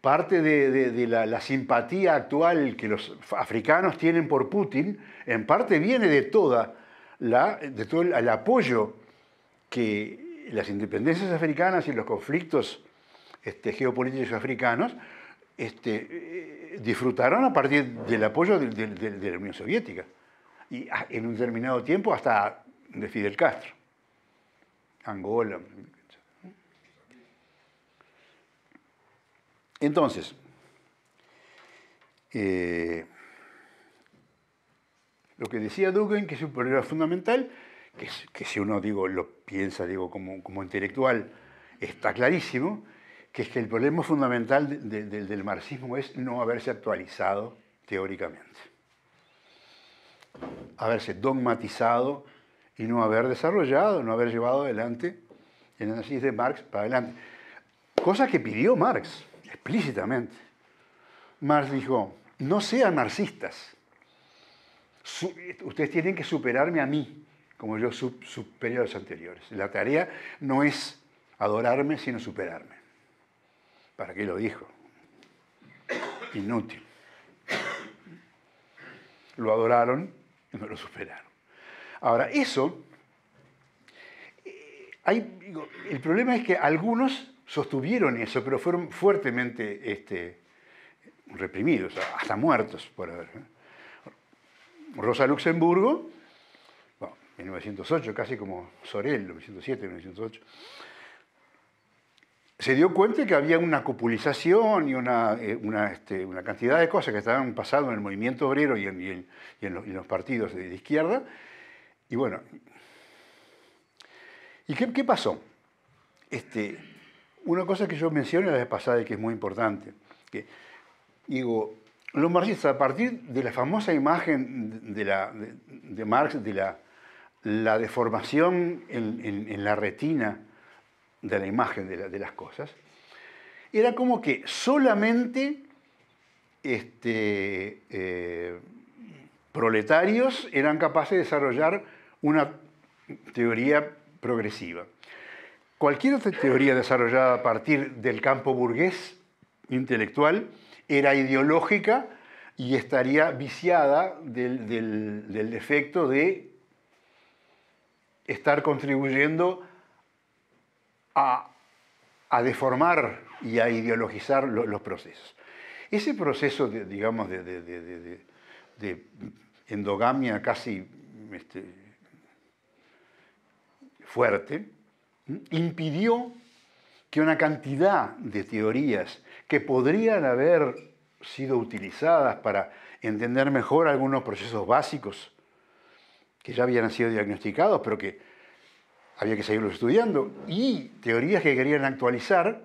Parte de, la, simpatía actual que los africanos tienen por Putin, en parte viene de, toda la, de todo el, apoyo que las independencias africanas y los conflictos este, geopolíticos africanos este, eh, disfrutaron a partir del apoyo de la Unión Soviética y ah, en un determinado tiempo hasta de Fidel Castro, Angola. Entonces, eh, lo que decía Dugan que es un problema fundamental, que, si uno digo, lo piensa digo, como, intelectual, está clarísimo, que es que el problema fundamental del marxismo es no haberse actualizado teóricamente haberse dogmatizado y no haber desarrollado, no haber llevado adelante el análisis de Marx para adelante. Cosa que pidió Marx explícitamente. Marx dijo, no sean marxistas, ustedes tienen que superarme a mí, como yo superé a los anteriores. La tarea no es adorarme, sino superarme. ¿Para qué lo dijo? Inútil. Lo adoraron no lo superaron. Ahora, eso, eh, el problema es que algunos sostuvieron eso, pero fueron fuertemente este, reprimidos, hasta muertos por haber. Rosa Luxemburgo, en 1908, casi como Sorel, 1907, 1908 se dio cuenta que había una copulización y eh, este, una, cantidad de cosas que estaban pasando en el movimiento obrero y en, los, partidos de, izquierda. Y bueno, ¿y qué, pasó? Este, una cosa que yo mencioné la vez pasada y que es muy importante, que digo, los marxistas, a partir de la famosa imagen de, Marx, de la, deformación en la retina, de la imagen de, las cosas, era como que solamente este, eh, proletarios eran capaces de desarrollar una teoría progresiva. Cualquier otra teoría desarrollada a partir del campo burgués intelectual era ideológica y estaría viciada del, defecto de estar contribuyendo a, deformar y a ideologizar los procesos. Ese proceso, de, digamos, de, endogamia casi este, fuerte, impidió que una cantidad de teorías que podrían haber sido utilizadas para entender mejor algunos procesos básicos que ya habían sido diagnosticados, pero que había que seguirlos estudiando, y teorías que querían actualizar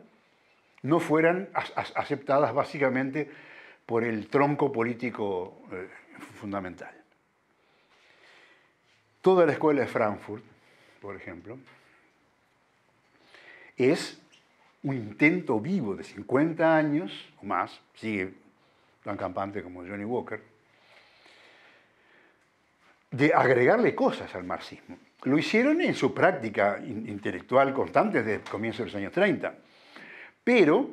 no fueran aceptadas básicamente por el tronco político eh, fundamental. Toda la escuela de Frankfurt, por ejemplo, es un intento vivo de 50 años o más, sigue tan campante como Johnny Walker, de agregarle cosas al marxismo lo hicieron en su práctica intelectual constante desde el comienzo de los años 30. Pero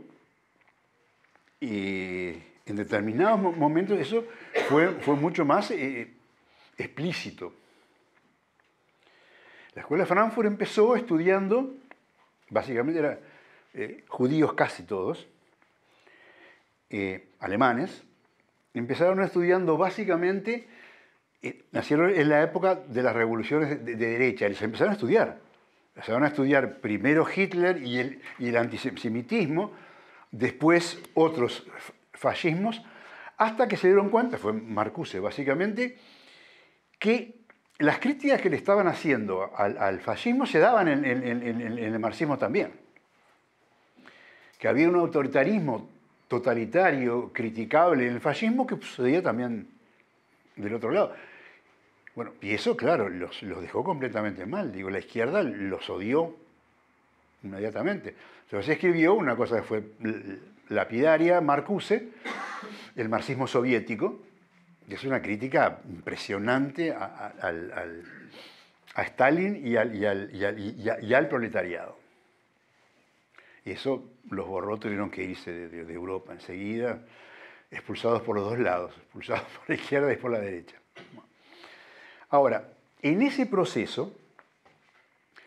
eh, en determinados momentos eso fue, mucho más eh, explícito. La escuela de Frankfurt empezó estudiando, básicamente eran eh, judíos casi todos, alemanes, empezaron estudiando básicamente eh, nacieron en la época de las revoluciones de, derecha, y se empezaron a estudiar. Se van a estudiar primero Hitler y el, antisemitismo, después otros fascismos, hasta que se dieron cuenta, fue Marcuse básicamente, que las críticas que le estaban haciendo al, fascismo se daban en, en, el marxismo también. Que había un autoritarismo totalitario, criticable en el fascismo que sucedía también del otro lado. Bueno, y eso, claro, los, dejó completamente mal. Digo, la izquierda los odió inmediatamente. Entonces escribió una cosa que fue lapidaria, Marcuse, el marxismo soviético, que es una crítica impresionante a, Stalin y al, y, al, proletariado. Y eso los borró, tuvieron que irse de Europa enseguida, expulsados por los dos lados, expulsados por la izquierda y por la derecha. Ahora, en ese proceso,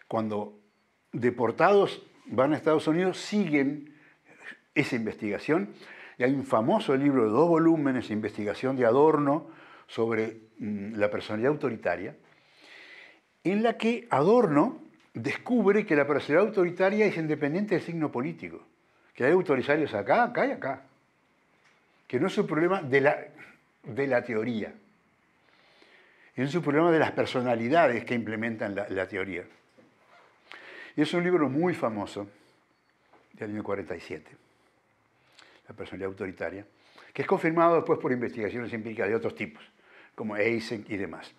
cuando deportados van a Estados Unidos, siguen esa investigación. Y hay un famoso libro de dos volúmenes, Investigación de Adorno, sobre mm, la personalidad autoritaria, en la que Adorno descubre que la personalidad autoritaria es independiente del signo político, que hay autoritarios acá, acá y acá, que no es un problema de la, de la teoría, y es un problema de las personalidades que implementan la, teoría. Y es un libro muy famoso, del año 47, La personalidad autoritaria, que es confirmado después por investigaciones empíricas de otros tipos, como Eisen y demás.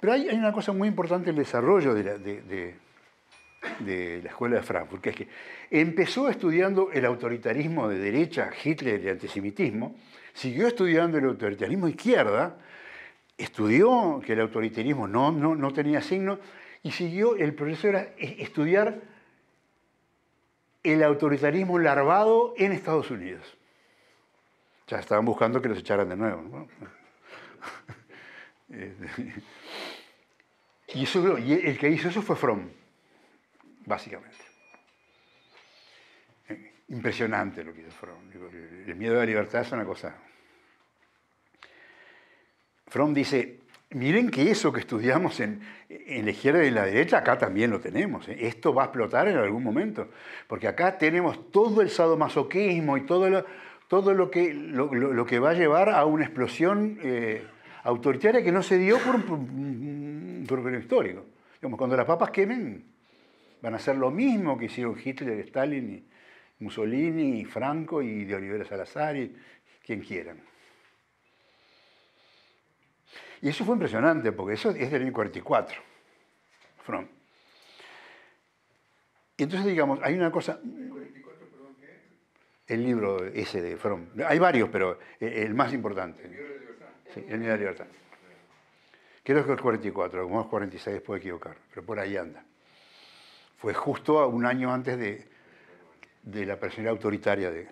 Pero hay, una cosa muy importante en el desarrollo de la, escuela de Frankfurt, que es que empezó estudiando el autoritarismo de derecha, Hitler y el antisemitismo, siguió estudiando el autoritarismo izquierda, estudió que el autoritarismo no, no, no tenía signo y siguió, el proceso era e, estudiar el autoritarismo larvado en Estados Unidos. Ya estaban buscando que los echaran de nuevo. Eh, y, eso, y el que hizo eso fue Fromm, básicamente. Eh, impresionante lo que hizo Fromm. El miedo a la libertad es una cosa Fromm dice, miren que eso que estudiamos en, la izquierda y en la derecha, acá también lo tenemos. ¿eh? Esto va a explotar en algún momento. Porque acá tenemos todo el sadomasoquismo y todo lo, todo lo, que, lo, que va a llevar a una explosión eh, autoritaria que no se dio por un problema histórico. cuando las papas quemen, van a hacer lo mismo que hicieron Hitler, Stalin, Mussolini, y Franco y de Olivera Salazar y quien quieran. Y eso fue impresionante, porque eso es del año 44. From. Y entonces, digamos, hay una cosa... El libro ese de From. Hay varios, pero eh, eh, el más importante. El libro de libertad. Sí, el de libertad. Creo que es 44, como es 46 puedo equivocar, pero por ahí anda. Fue justo un año antes de, la personalidad autoritaria de,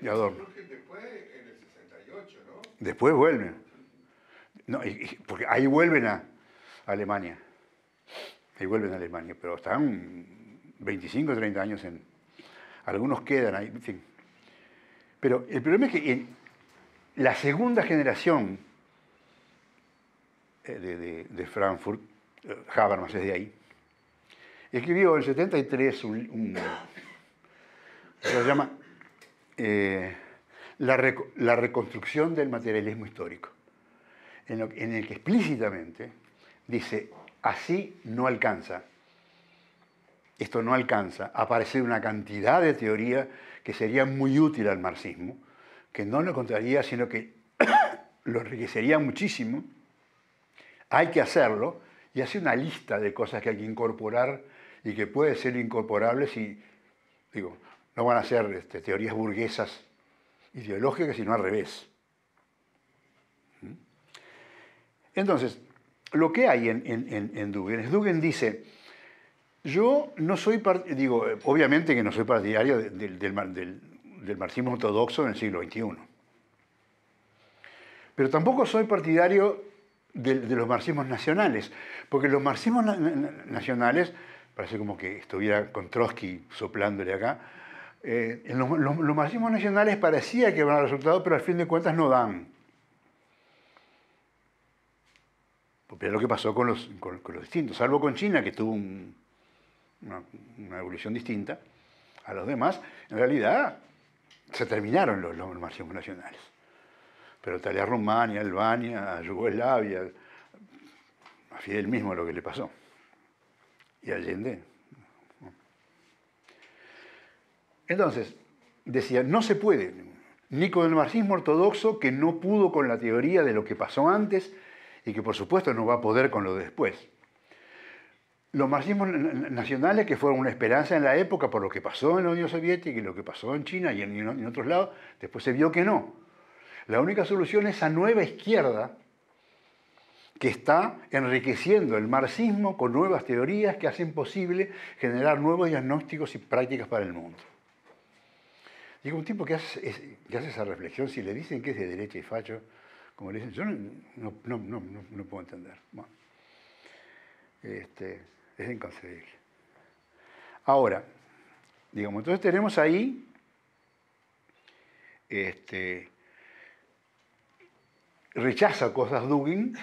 de Adorno. Después vuelve. No, porque ahí vuelven a Alemania. Ahí vuelven a Alemania, pero están 25 o 30 años en... Algunos quedan ahí, Pero el problema es que la segunda generación eh, de, Frankfurt, eh, Habermas es de ahí, escribió en 73 un, un se llama eh, la reconstrucción del materialismo histórico en, el que explícitamente dice, así no alcanza, esto no alcanza, aparecer una cantidad de teoría que sería muy útil al marxismo, que no lo encontraría, sino que lo enriquecería muchísimo. Hay que hacerlo y hace una lista de cosas que hay que incorporar y que pueden ser incorporables y, digo, no van a ser este, teorías burguesas ideológicas, sino al revés. Entonces, lo que hay en, en, en es, dice, yo no soy, digo, obviamente que no soy partidario del, marxismo ortodoxo en el siglo XXI, pero tampoco soy partidario de, los marxismos nacionales, porque los marxismos nacionales, parece como que estuviera con Trotsky soplándole acá, eh, los, marxismos nacionales parecía que van a resultado pero al fin de cuentas no dan. Porque es lo que pasó con los, distintos, salvo con China, que tuvo una, evolución distinta a los demás, en realidad se terminaron los, marxismos nacionales. Pero tal Italia, Rumania, Albania, Yugoslavia, a Fidel mismo lo que le pasó. Y Allende. Entonces, decía, no se puede, ni con el marxismo ortodoxo que no pudo con la teoría de lo que pasó antes, y que por supuesto no va a poder con lo después. Los marxismos nacionales, que fueron una esperanza en la época por lo que pasó en la Unión Soviética y lo que pasó en China y en, otros lados, después se vio que no. La única solución es esa nueva izquierda que está enriqueciendo el marxismo con nuevas teorías que hacen posible generar nuevos diagnósticos y prácticas para el mundo. Digo, un tipo que hace, que hace esa reflexión, si le dicen que es de derecha y facho, como le dicen, yo no, puedo entender. Este, es inconcebible. Ahora, digamos, entonces tenemos ahí este, rechaza cosas Dugin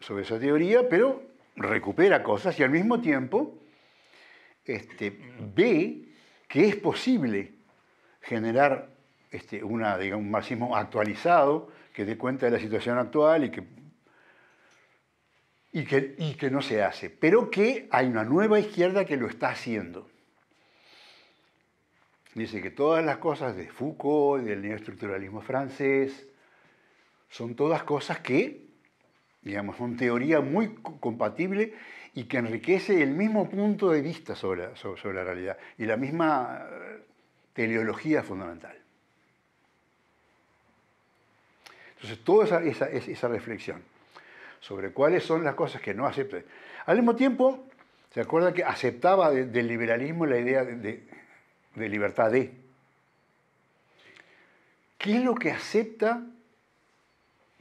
sobre esa teoría, pero recupera cosas y al mismo tiempo este, ve que es posible generar este, un marxismo actualizado que dé cuenta de la situación actual y que, y que, que no se hace, pero que hay una nueva izquierda que lo está haciendo. Dice que todas las cosas de Foucault, del neoestructuralismo francés, son todas cosas que, digamos, son teoría muy compatible y que enriquece el mismo punto de vista sobre sobre la realidad y la misma eh, teleología fundamental. Entonces, toda esa, esa, reflexión sobre cuáles son las cosas que no acepta. Al mismo tiempo, se acuerda que aceptaba del liberalismo la idea de, libertad de. ¿Qué es lo que acepta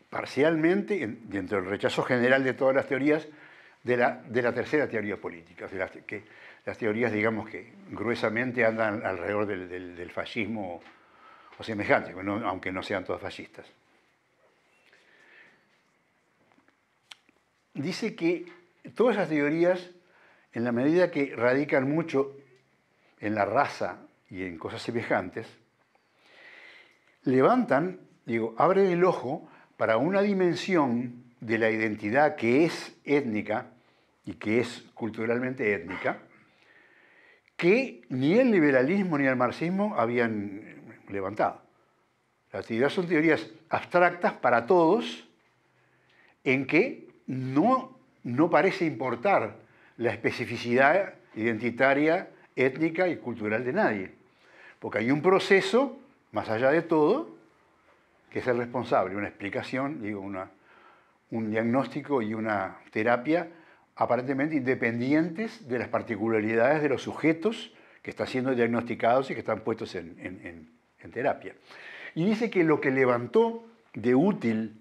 parcialmente, dentro del rechazo general de todas las teorías, de la, de la tercera teoría política? las, que, las teorías, digamos, que gruesamente andan alrededor del, fascismo o, semejante, aunque no sean todas fascistas. dice que todas esas teorías, en la medida que radican mucho en la raza y en cosas semejantes, levantan, digo, abren el ojo para una dimensión de la identidad que es étnica y que es culturalmente étnica, que ni el liberalismo ni el marxismo habían levantado. Las teorías son teorías abstractas para todos, en que no, parece importar la especificidad identitaria, étnica y cultural de nadie. Porque hay un proceso, más allá de todo, que es el responsable, una explicación, digo, un diagnóstico y una terapia aparentemente independientes de las particularidades de los sujetos que están siendo diagnosticados y que están puestos en terapia. Y dice que lo que levantó de útil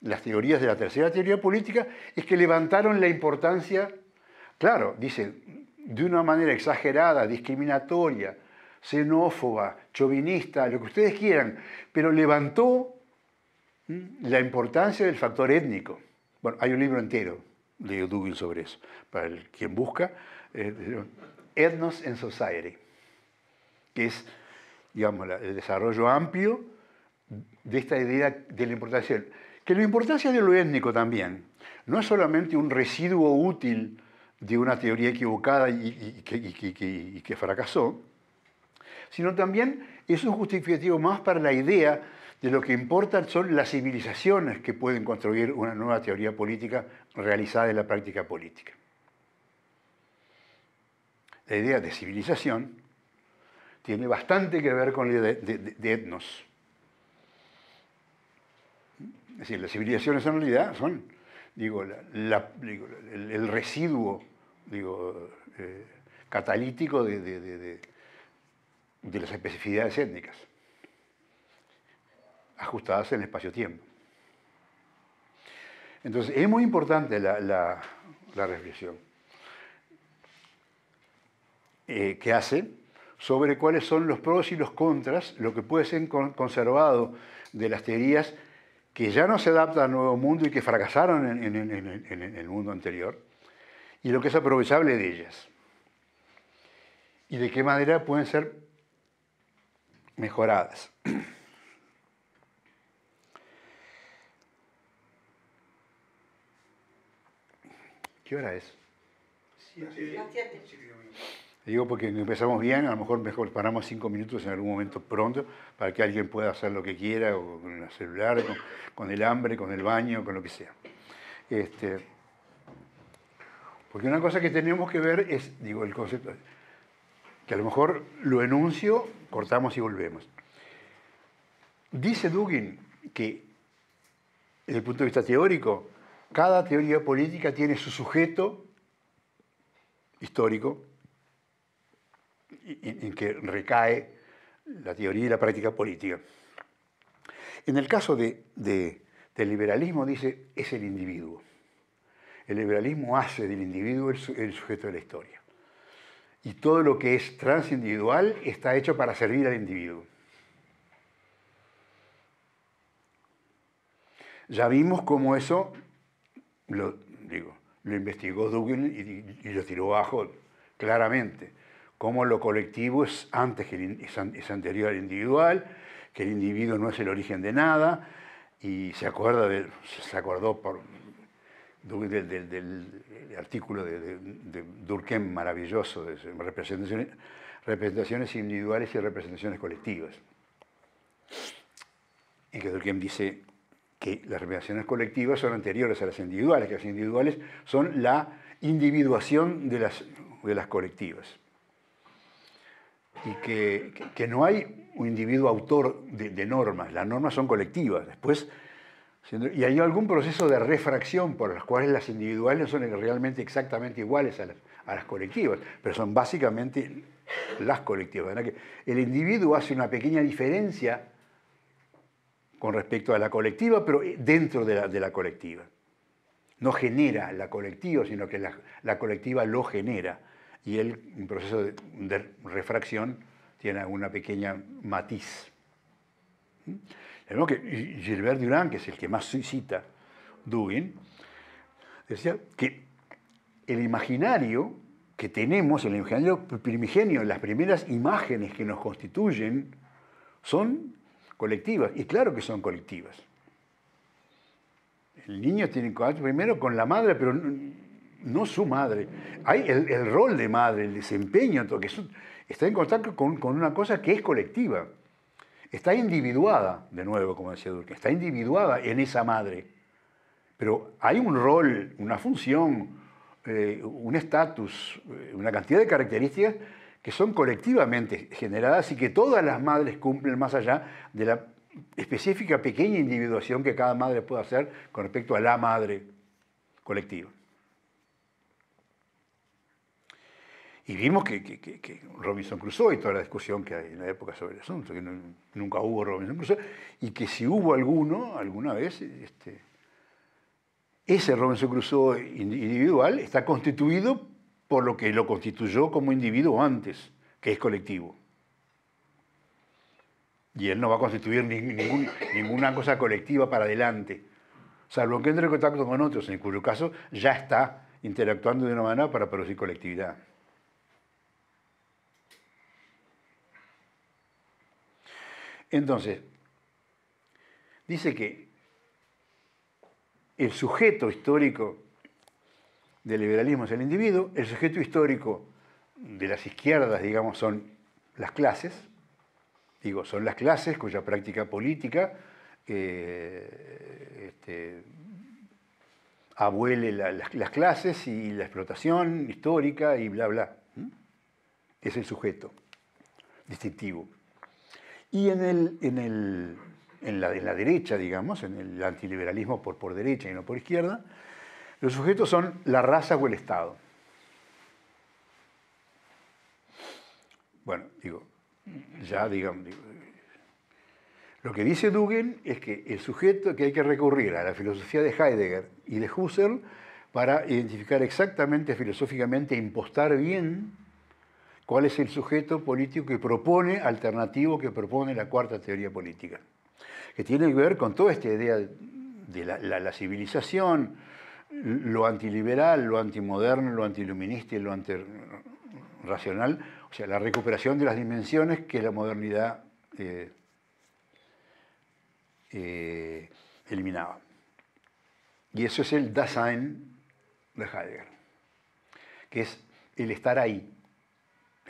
las teorías de la tercera teoría política es que levantaron la importancia, claro, dice, de una manera exagerada, discriminatoria, xenófoba, chauvinista, lo que ustedes quieran, pero levantó la importancia del factor étnico. Bueno, hay un libro entero de Dugin sobre eso, para el, quien busca, eh, Ethnos and Society, que es, digamos, el desarrollo amplio de esta idea de la importancia que la importancia de lo étnico también no es solamente un residuo útil de una teoría equivocada y, que, fracasó, sino también es un justificativo más para la idea de lo que importan son las civilizaciones que pueden construir una nueva teoría política realizada en la práctica política. La idea de civilización tiene bastante que ver con la idea de etnos. Es decir, las civilizaciones en realidad son, digo, el, residuo, eh, catalítico de, las especificidades étnicas, ajustadas en el espacio-tiempo. Entonces, es muy importante la, reflexión eh, que hace sobre cuáles son los pros y los contras, lo que puede ser conservado de las teorías que ya no se adaptan al nuevo mundo y que fracasaron en, el mundo anterior, y lo que es aprovechable de ellas. Y de qué manera pueden ser mejoradas. ¿Qué hora es? Sí, digo porque empezamos bien, a lo mejor mejor paramos cinco minutos en algún momento pronto para que alguien pueda hacer lo que quiera, con el celular, con, el hambre, con el baño, con lo que sea. Este, porque una cosa que tenemos que ver es, digo, el concepto, que a lo mejor lo enuncio, cortamos y volvemos. Dice Dugin que, desde el punto de vista teórico, cada teoría política tiene su sujeto histórico, en, que recae la teoría y la práctica política. En el caso del liberalismo, dice, es el individuo. El liberalismo hace del individuo el, sujeto de la historia. Y todo lo que es transindividual está hecho para servir al individuo. Ya vimos cómo eso lo, digo, lo investigó Dugin y, y lo tiró abajo claramente cómo lo colectivo es antes es, anterior al individual, que el individuo no es el origen de nada, y se acuerda se acordó por, del, artículo de, de, Durkheim maravilloso, de representaciones, individuales y representaciones colectivas, en que Durkheim dice que las representaciones colectivas son anteriores a las individuales, que las individuales son la individuación de las colectivas y que, no hay un individuo autor de, normas, las normas son colectivas. Después, y hay algún proceso de refracción por las cuales las individuales son realmente exactamente iguales a las, colectivas, pero son básicamente las colectivas. el individuo hace una pequeña diferencia con respecto a la colectiva, pero dentro de la, de colectiva. No genera la colectiva, sino que la, la colectiva lo genera y el proceso de, refracción tiene una pequeña matiz. que Gilbert Durand, que es el que más cita Dugin, decía que el imaginario que tenemos, el imaginario primigenio, las primeras imágenes que nos constituyen son colectivas, y claro que son colectivas. El niño tiene contacto primero con la madre, pero no su madre. Hay el, rol de madre, el desempeño, todo, que está en contacto con, una cosa que es colectiva. Está individuada, de nuevo, como decía Durkheim, está individuada en esa madre. Pero hay un rol, una función, eh, un estatus, eh, una cantidad de características que son colectivamente generadas y que todas las madres cumplen más allá de la específica pequeña individuación que cada madre puede hacer con respecto a la madre colectiva. Y vimos que, Robinson Crusoe y toda la discusión que hay en la época sobre el asunto, que nunca hubo Robinson Crusoe, y que si hubo alguno, alguna vez, este, ese Robinson Crusoe individual está constituido por lo que lo constituyó como individuo antes, que es colectivo. Y él no va a constituir ninguna cosa colectiva para adelante, salvo que entre en contacto con otros, en cuyo caso ya está interactuando de una manera para producir colectividad. Entonces, dice que el sujeto histórico del liberalismo es el individuo, el sujeto histórico de las izquierdas, digamos, son las clases, digo, son las clases cuya práctica política eh, este, abuele las, las, clases y la explotación histórica y bla, bla. ¿Mm? Es el sujeto distintivo. Y en, el, en, la, derecha, digamos, en el antiliberalismo por, por derecha y no por izquierda, los sujetos son la raza o el Estado. Bueno, digo, ya digamos, lo que dice Dugin es que el sujeto que hay que recurrir a la filosofía de Heidegger y de Husserl para identificar exactamente filosóficamente, e impostar bien cuál es el sujeto político que propone, alternativo que propone la cuarta teoría política, que tiene que ver con toda esta idea de la, civilización, lo antiliberal, lo antimoderno, lo antiluminista y lo antirracional, o sea, la recuperación de las dimensiones que la modernidad eh, eh, eliminaba. Y eso es el Dasein de Heidegger, que es el estar ahí,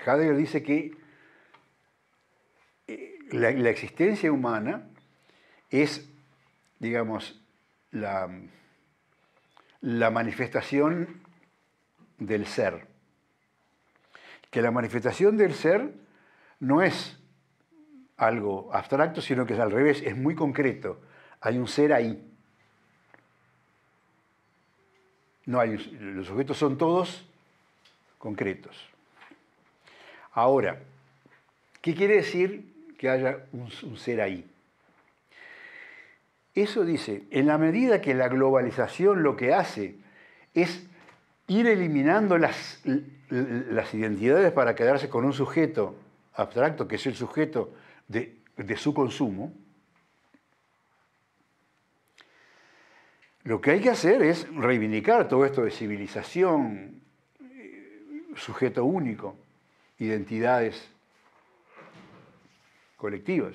Heidegger dice que eh, la, existencia humana es, digamos, la, la manifestación del ser. Que la manifestación del ser no es algo abstracto, sino que es al revés, es muy concreto. Hay un ser ahí. No hay, los objetos son todos concretos. Ahora, ¿qué quiere decir que haya un, ser ahí? Eso dice, en la medida que la globalización lo que hace es ir eliminando las, identidades para quedarse con un sujeto abstracto, que es el sujeto de, su consumo, lo que hay que hacer es reivindicar todo esto de civilización, eh, sujeto único identidades colectivas.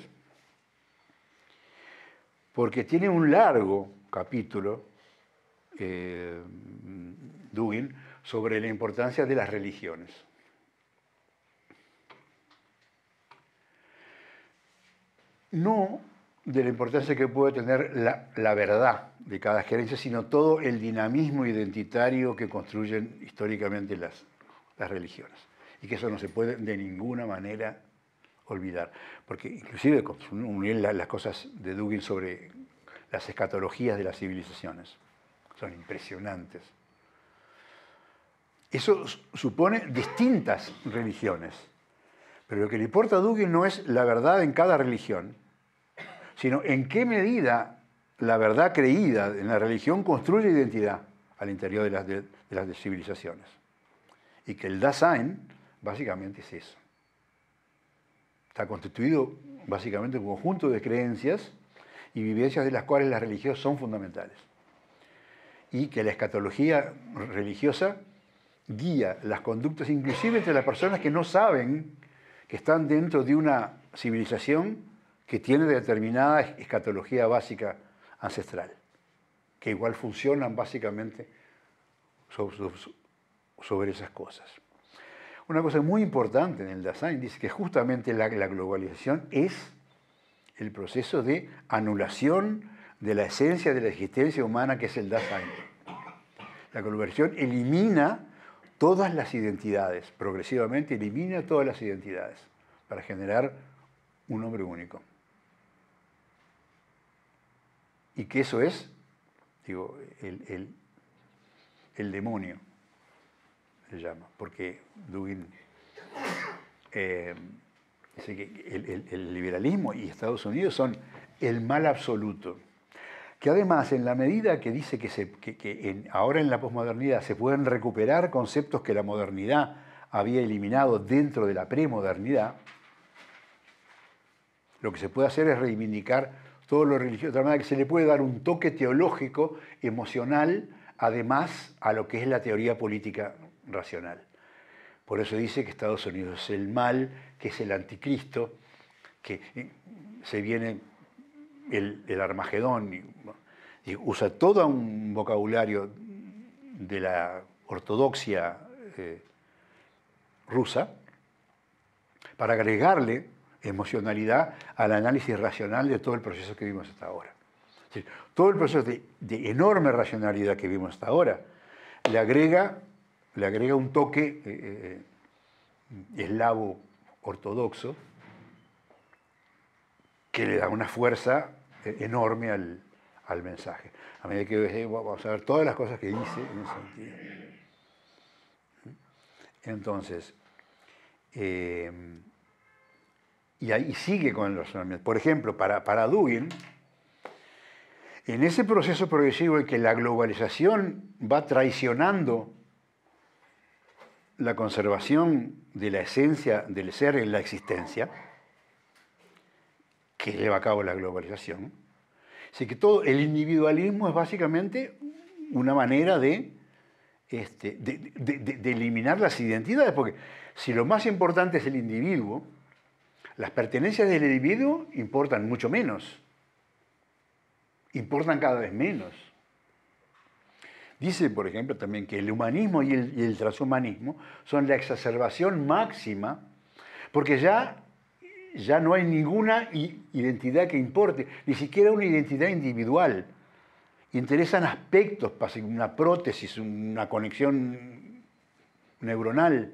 Porque tiene un largo capítulo, eh, Dugin, sobre la importancia de las religiones. No de la importancia que puede tener la, verdad de cada gerencia, sino todo el dinamismo identitario que construyen históricamente las religiones y que eso no se puede de ninguna manera olvidar. Porque inclusive unir las cosas de Dugin sobre las escatologías de las civilizaciones son impresionantes. Eso supone distintas religiones. Pero lo que le importa a Dugin no es la verdad en cada religión, sino en qué medida la verdad creída en la religión construye identidad al interior de las, de, las civilizaciones. Y que el Dasein Básicamente es eso. Está constituido básicamente un conjunto de creencias y vivencias de las cuales las religiosas son fundamentales. Y que la escatología religiosa guía las conductas, inclusive entre las personas que no saben que están dentro de una civilización que tiene determinada escatología básica ancestral, que igual funcionan básicamente sobre esas cosas una cosa muy importante en el Dasein, dice que justamente la, globalización es el proceso de anulación de la esencia de la existencia humana que es el Dasein. La conversión elimina todas las identidades, progresivamente elimina todas las identidades para generar un hombre único. Y que eso es, digo, el demonio llama, porque Dugin... Eh, dice que el, liberalismo y Estados Unidos son el mal absoluto que además en la medida que dice que, ahora en la posmodernidad se pueden recuperar conceptos que la modernidad había eliminado dentro de la premodernidad, lo que se puede hacer es reivindicar todo lo religioso, de manera que se le puede dar un toque teológico, emocional, además a lo que es la teoría política racional. Por eso dice que Estados Unidos es el mal, que es el anticristo, que se viene el, Armagedón, y, usa todo un vocabulario de la ortodoxia eh, rusa para agregarle emocionalidad al análisis racional de todo el proceso que vimos hasta ahora. todo el proceso de enorme racionalidad que vimos hasta ahora le agrega le agrega un toque eh, eh, eh, eslavo ortodoxo que le da una fuerza enorme al, mensaje. A medida que vamos a ver todas las cosas que dice en ese sentido. Entonces, y ahí sigue con el razonamiento. Por ejemplo, para, para Dugin, en ese proceso progresivo en que la globalización va traicionando la conservación de la esencia del ser en la existencia, que lleva a cabo la globalización. Así que todo el individualismo es básicamente una manera este, de, de, de eliminar las identidades, porque si lo más importante es el individuo, las pertenencias del individuo importan mucho menos, importan cada vez menos. Dice, por ejemplo, también que el humanismo y el, transhumanismo son la exacerbación máxima, porque ya, ya no hay ninguna identidad que importe, ni siquiera una identidad individual. Interesan aspectos, una prótesis, una conexión neuronal.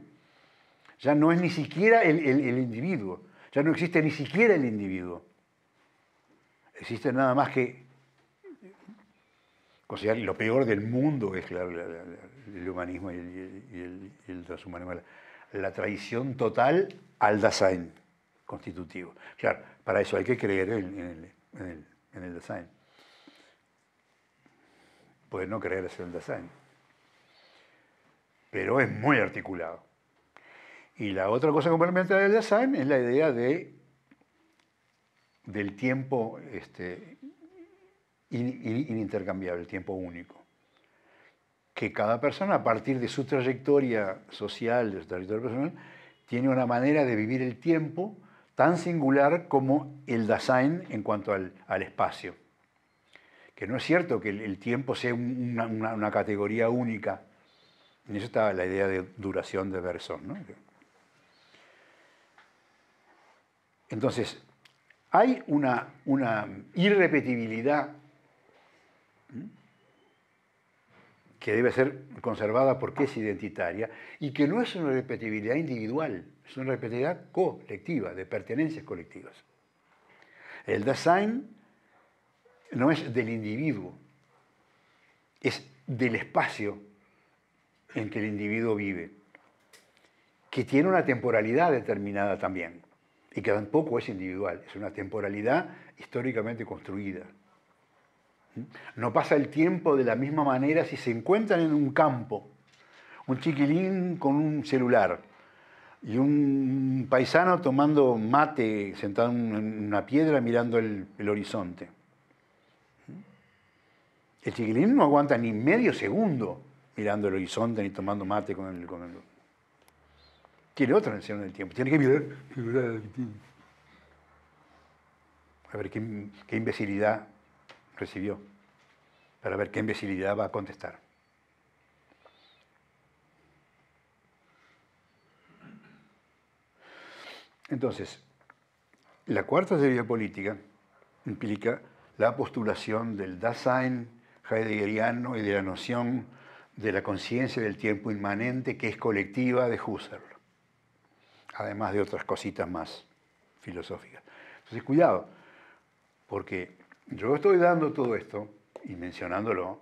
Ya no es ni siquiera el individuo, ya no existe ni siquiera el individuo. Existe nada más que considerar lo peor del mundo, es el humanismo y el, transhumanismo, la, traición total al design constitutivo. Claro, para eso hay que creer en, el, en, Puede no creer en el design Pero es muy articulado. Y la otra cosa complementaria del design es la idea de, del tiempo este, inintercambiable, el tiempo único. Que cada persona, a partir de su trayectoria social, de su trayectoria personal, tiene una manera de vivir el tiempo tan singular como el Dasein en cuanto al, espacio. Que no es cierto que el, tiempo sea una, categoría única. En eso estaba la idea de duración de Bergson. Entonces, hay una, una irrepetibilidad que debe ser conservada porque es identitaria y que no es una repetibilidad individual, es una repetibilidad colectiva, de pertenencias colectivas. El design no es del individuo, es del espacio en que el individuo vive, que tiene una temporalidad determinada también y que tampoco es individual, es una temporalidad históricamente construida. No pasa el tiempo de la misma manera si se encuentran en un campo, un chiquilín con un celular y un paisano tomando mate sentado en una piedra mirando el, horizonte. El chiquilín no aguanta ni medio segundo mirando el horizonte ni tomando mate con el... Tiene otra noción del tiempo, tiene que mirar... A ver, qué, qué imbecilidad recibió para ver qué imbecilidad va a contestar. Entonces, la cuarta teoría política implica la postulación del Dasein heideggeriano y de la noción de la conciencia del tiempo inmanente que es colectiva de Husserl, además de otras cositas más filosóficas. Entonces, cuidado, porque yo estoy dando todo esto y mencionándolo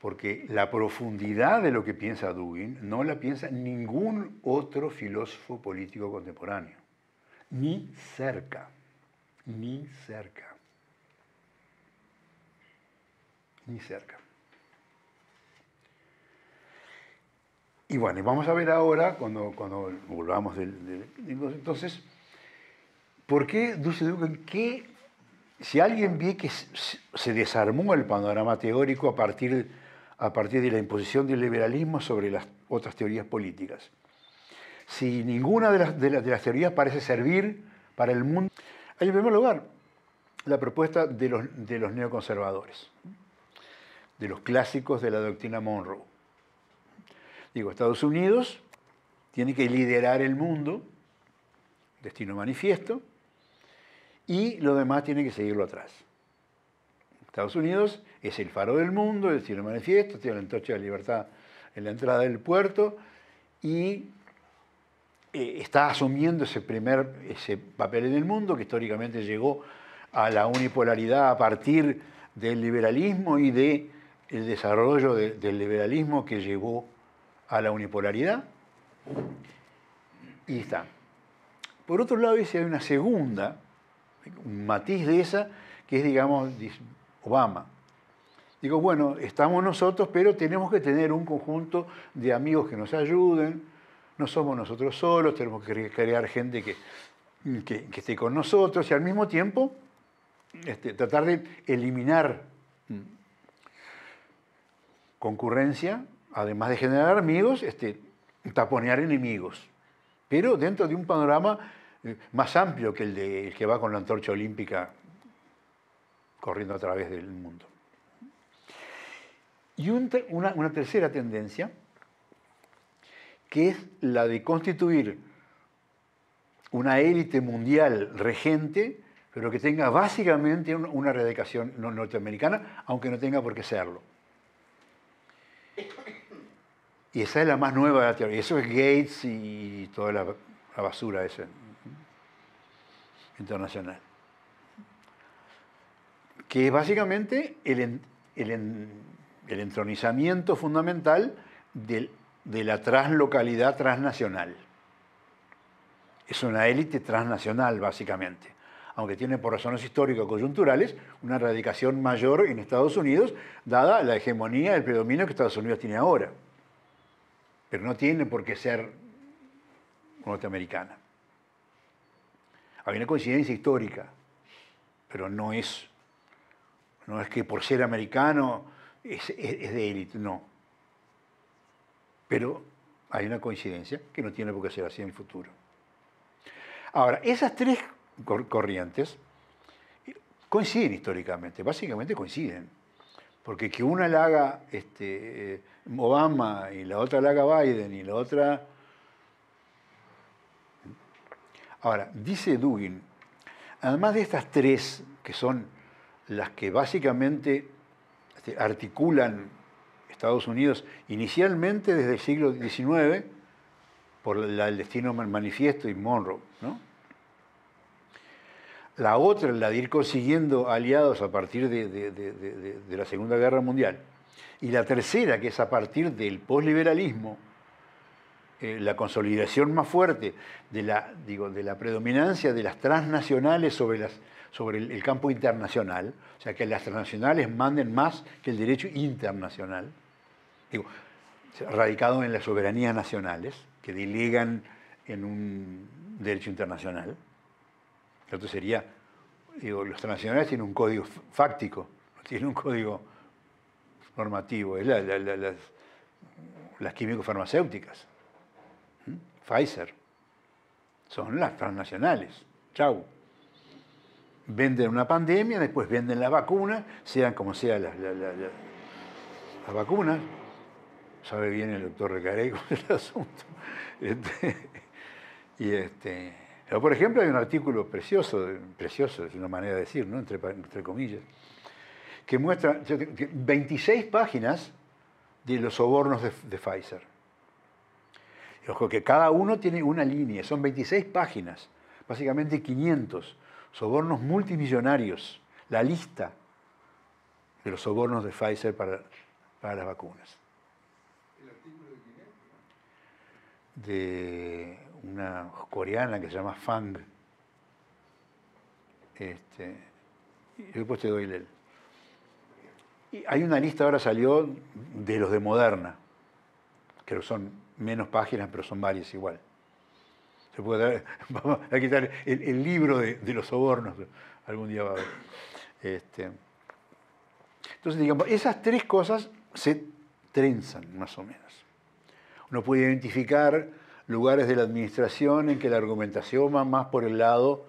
porque la profundidad de lo que piensa Dugin no la piensa ningún otro filósofo político contemporáneo, ni cerca, ni cerca, ni cerca. Y bueno, y vamos a ver ahora, cuando, cuando volvamos del, Entonces, ¿por qué Dulce Dugan, qué si alguien ve que se desarmó el panorama teórico a partir, de la imposición del liberalismo sobre las otras teorías políticas, si ninguna de las, teorías parece servir para el mundo, hay en primer lugar la propuesta de los neoconservadores, de los clásicos de la doctrina Monroe. Digo, Estados Unidos tiene que liderar el mundo, destino manifiesto, y lo demás tiene que seguirlo atrás. Estados Unidos es el faro del mundo, es decir, manifiesto, tiene la antorcha de libertad en la entrada del puerto y eh, está asumiendo ese primer ese papel en el mundo que históricamente llegó a la unipolaridad a partir del liberalismo y del el desarrollo del liberalismo que llegó a la unipolaridad. Y está. Por otro lado, dice, hay una segunda un matiz de esa, que es, digamos, Obama. Digo, bueno, estamos nosotros, pero tenemos que tener un conjunto de amigos que nos ayuden, no somos nosotros solos, tenemos que crear gente que, que, esté con nosotros y al mismo tiempo este, tratar de eliminar mm, concurrencia, además de generar amigos, este, taponear enemigos, pero dentro de un panorama más amplio que el, que va con la antorcha olímpica corriendo a través del mundo. Y una, tercera tendencia, que es la de constituir una élite mundial regente, pero que tenga básicamente una radicación norteamericana, aunque no tenga por qué serlo. Y esa es la más nueva de la teoría. Eso es Gates y toda la, basura esa internacional. Que es básicamente el, el, entronizamiento fundamental de la translocalidad transnacional. Es una élite transnacional, básicamente aunque tiene por razones históricas coyunturales una radicación mayor en Estados Unidos, dada la hegemonía, el predominio que Estados Unidos tiene ahora. Pero no tiene por qué ser norteamericana. Hay una coincidencia histórica, pero no es, no es que por ser americano es, de élite, no. Pero hay una coincidencia que no tiene por qué ser así en el futuro. Ahora, esas tres corrientes coinciden históricamente, básicamente coinciden. Porque que una la haga este, eh, Obama y la otra la haga Biden y la otra Ahora, dice Dugin, además de estas tres, que son las que básicamente este, articulan Estados Unidos inicialmente desde el siglo XIX, por la, el destino manifiesto y Monroe, La otra, la de ir consiguiendo aliados a partir de, de la Segunda Guerra Mundial. Y la tercera, que es a partir del posliberalismo, eh, la consolidación más fuerte de la, predominancia de las transnacionales sobre, sobre el, campo internacional, o sea, que las transnacionales manden más que el derecho internacional, radicado en las soberanías nacionales, que delegan en un derecho internacional. Entonces sería, los transnacionales tienen un código fáctico, tienen un código normativo, es las, las químico-farmacéuticas. Pfizer. Son las transnacionales. Chau. Venden una pandemia, después venden la vacuna, sean como sean las, vacunas. Sabe bien el doctor Recarey con el asunto. Este, y este, por ejemplo, hay un artículo precioso, precioso es una manera de decir, ¿no? entre, comillas, que muestra 26 páginas de los sobornos de Pfizer ojo que cada uno tiene una línea, son 26 páginas, básicamente 500, sobornos multimillonarios, la lista de los sobornos de Pfizer para, las vacunas. ¿El artículo de quién De una coreana que se llama Fang. Este, y después te doy el... hay una lista, ahora salió, de los de Moderna, que son menos páginas, pero son varias igual. Se puede vamos a quitar el, libro de, los sobornos, algún día va a haber. Este, entonces, digamos, esas tres cosas se trenzan más o menos. Uno puede identificar lugares de la administración en que la argumentación va más por el lado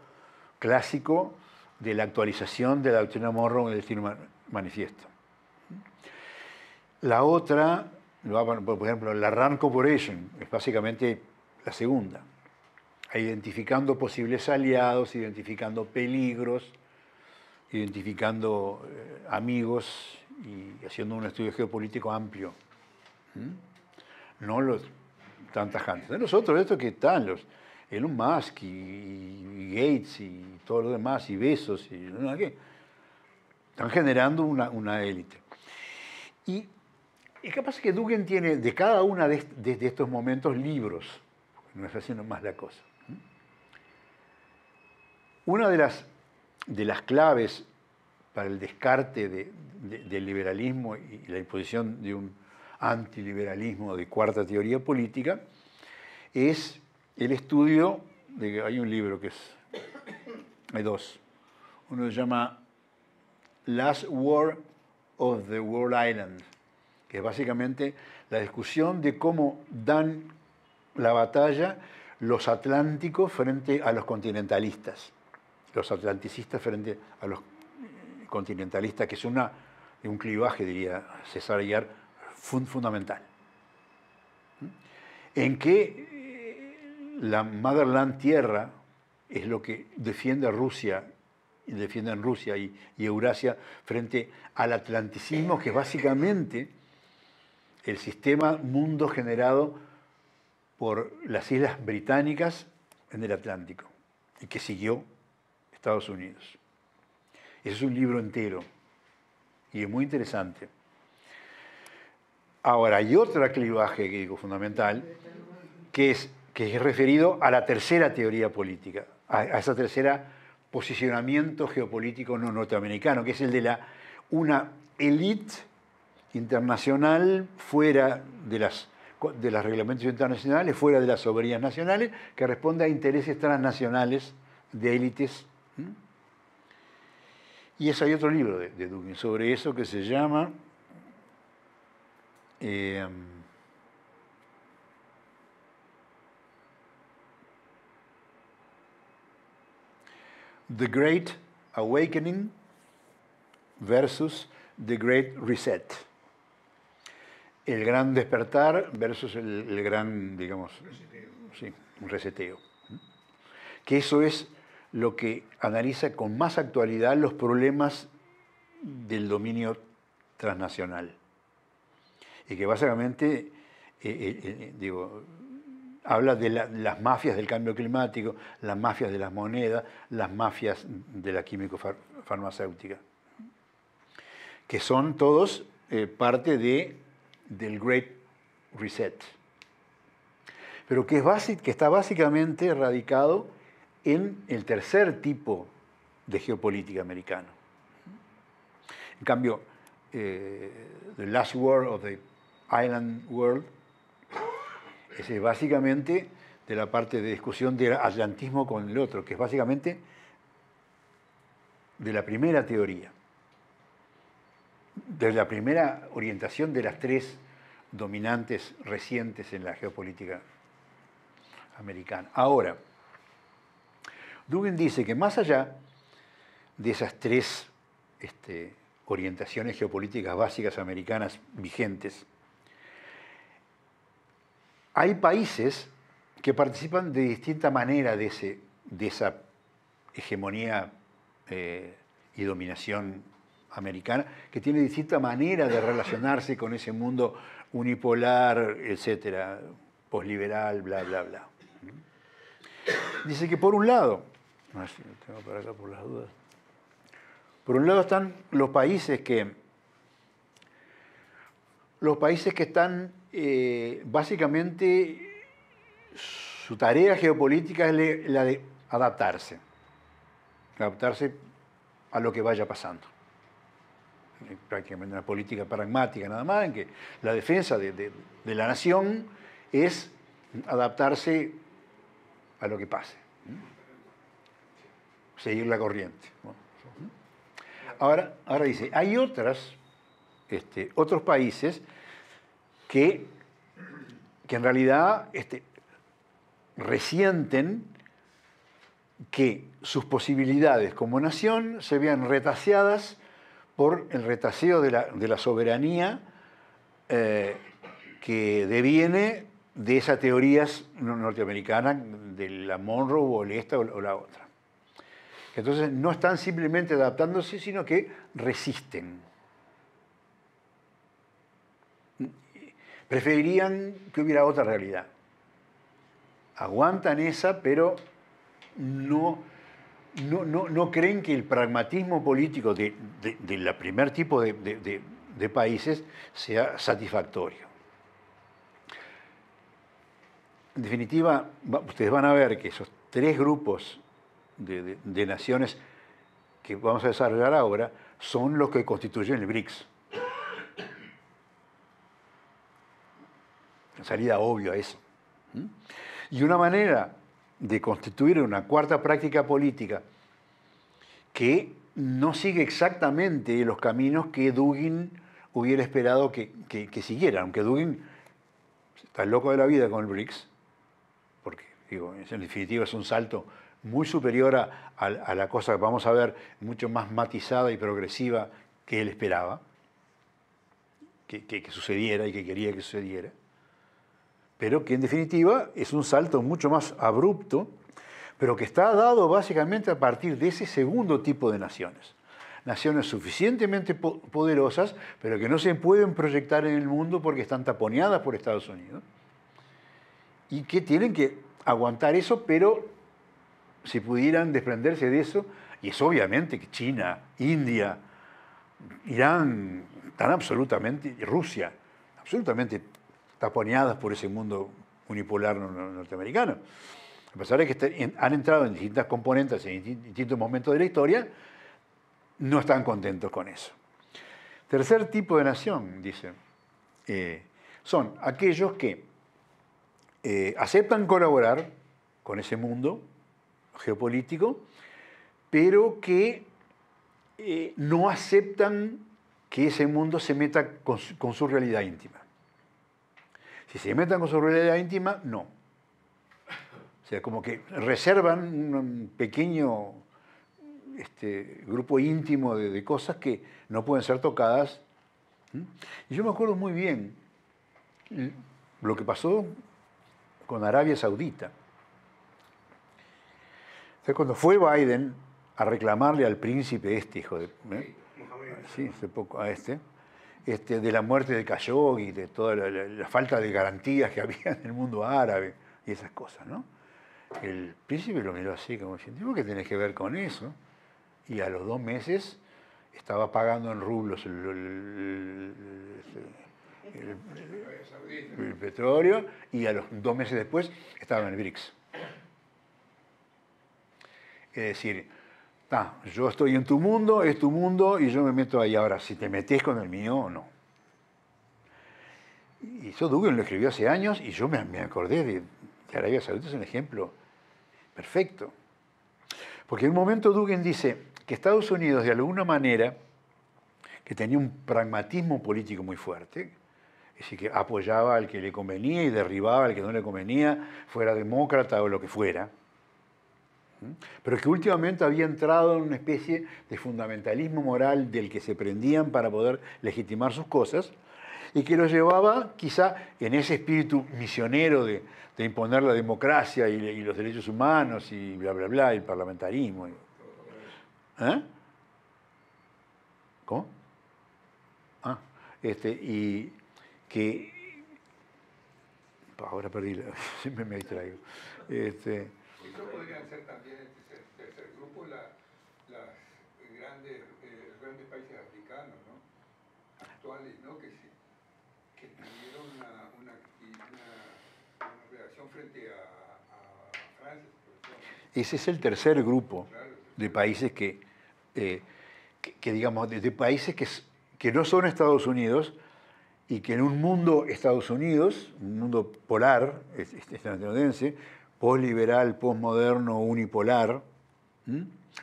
clásico de la actualización de la doctrina morro en el destino manifiesto. La otra por ejemplo, la RAND Corporation es básicamente la segunda, identificando posibles aliados, identificando peligros, identificando eh, amigos y haciendo un estudio geopolítico amplio. No los tantas tajantes. nosotros, estos que están los Elon Musk y, Gates y todos los demás, y Besos, y no, ¿qué? están generando una, una élite. Y es capaz que Dugan tiene de cada una de, estos momentos libros, no es haciendo más la cosa. ¿Mm? Una de las, de las claves para el descarte del liberalismo y la imposición de un antiliberalismo de cuarta teoría política es el estudio de que hay un libro que es, hay dos. Uno se llama Last War of the World Island, que es básicamente la discusión de cómo dan la batalla los atlánticos frente a los continentalistas, los atlanticistas frente a los continentalistas, que es un clivaje, diría César Aguiar, fundamental. ¿Mm? En que eh, la Motherland Tierra es lo que defiende a Rusia, defienden Rusia y, y Eurasia frente al atlanticismo, que básicamente el sistema mundo generado por las islas británicas en el Atlántico y que siguió Estados Unidos. Ese es un libro entero y es muy interesante. Ahora, hay otro clivaje que fundamental, que es, que es referido a la tercera teoría política, a, a esa tercera posicionamiento geopolítico no norteamericano, que es el de la, una élite internacional fuera de las de los reglamentos internacionales, fuera de las soberanías nacionales, que responde a intereses transnacionales de élites. Y eso hay otro libro de, de, sobre eso que se llama em, The Great Awakening versus The Great Reset el gran despertar versus el, gran, digamos, un reseteo. Que eso es lo que analiza con más actualidad los problemas del dominio transnacional. Y que básicamente, eh, eh, eh, digo, habla de las mafias del cambio climático, las mafias de las monedas, las mafias de la químico-farmacéutica, que son todos parte de del Great Reset, pero que, está básicamente radicado en el tercer tipo de geopolítica americano. En cambio, eh, The Last War of the Island World es básicamente de la parte de discusión del atlantismo con el otro, que es básicamente de la primera teoría de la primera orientación de las tres dominantes recientes en la geopolítica americana. Ahora, Dugin dice que más allá de esas tres este, orientaciones geopolíticas básicas americanas vigentes, hay países que participan de distinta manera de, ese, de esa hegemonía eh, y dominación americana, que tiene distinta manera de relacionarse con ese mundo unipolar, etcétera, posliberal, bla, bla, bla. Dice que por un lado, por un lado están los países que, los países que están eh, básicamente, su tarea geopolítica es la de adaptarse, adaptarse a lo que vaya pasando. Eh, prácticamente una política pragmática nada más, en que la defensa de, la nación es adaptarse a lo que pase, seguir la corriente. Ahora, dice, hay otras, este, otros países que, en realidad este, resienten que sus posibilidades como nación se vean retaseadas por el retaseo de la, soberanía eh, que deviene de esas teorías norteamericanas de la Monroe o esta o la otra. Entonces no están simplemente adaptándose, sino que resisten. Preferirían que hubiera otra realidad. Aguantan esa, pero no no, creen que el pragmatismo político del de, primer tipo de, países sea satisfactorio. En definitiva, ustedes van a ver que esos tres grupos de, naciones que vamos a desarrollar ahora son los que constituyen el BRICS. La salida obvia a eso. Y una manera de constituir una cuarta práctica política que no sigue exactamente los caminos que Dugin hubiera esperado que, siguiera, aunque Dugin está loco de la vida con el BRICS, porque en definitiva es un salto muy superior a, la cosa que vamos a ver, mucho más matizada y progresiva que él esperaba, que sucediera y que quería que sucediera pero que en definitiva es un salto mucho más abrupto, pero que está dado básicamente a partir de ese segundo tipo de naciones. Naciones suficientemente poderosas, pero que no se pueden proyectar en el mundo porque están taponeadas por Estados Unidos y que tienen que aguantar eso, pero si pudieran desprenderse de eso, y es obviamente que China, India, Irán, tan absolutamente, Rusia, absolutamente taponeadas por ese mundo unipolar norteamericano. A pesar de que este, han entrado en distintas componentes, en distintos momentos de la historia, no están contentos con eso. Tercer tipo de nación, dice, eh, son aquellos que eh, aceptan colaborar con ese mundo geopolítico, pero que eh, no aceptan que ese mundo se meta con su realidad íntima. Si se meten con su realidad íntima, no. O sea, como que reservan un pequeño este, grupo íntimo de, cosas que no pueden ser tocadas. ¿Mm? Y yo me acuerdo muy bien lo que pasó con Arabia Saudita. sea, cuando fue Biden a reclamarle al príncipe este, hijo de... ¿eh? Sí, hace poco, a este este, de la muerte de y de toda la, falta de garantías que había en el mundo árabe y esas cosas, ¿no? El príncipe lo miró así, como diciendo, ¿qué tenés que ver con eso? Y a los dos meses estaba pagando en rublos el, el petróleo y a los dos meses después estaba en el BRICS. Es decir, yo estoy en tu mundo, es tu mundo y yo me meto ahí. Ahora, si te metes con el mío o no. Y eso Dugan lo escribió hace años y yo me, acordé de, Arabia Saudita, es un ejemplo perfecto. Porque en un momento Dugan dice que Estados Unidos, de alguna manera, que tenía un pragmatismo político muy fuerte, es decir, que apoyaba al que le convenía y derribaba al que no le convenía, fuera demócrata o lo que fuera, ¿Mm? pero que últimamente había entrado en una especie de fundamentalismo moral del que se prendían para poder legitimar sus cosas, y que los llevaba quizá en ese espíritu misionero de, imponer la democracia y, los derechos humanos y bla, bla, bla, el parlamentarismo. ¿Eh? ¿Cómo? Ah, este, y que... Ahora perdí, la, me, me distraigo. Este, eso podrían ser también el este tercer, tercer grupo la, las grandes, grandes países africanos, ¿no? Actuales, ¿no? Que, que tuvieron una, una, una, reacción frente a, a, Francia. Ese es el tercer grupo de países que, eh, que, digamos, de, de países que, que no son Estados Unidos, y que en un mundo Estados Unidos, un mundo polar estadounidense, posliberal, posmoderno, unipolar,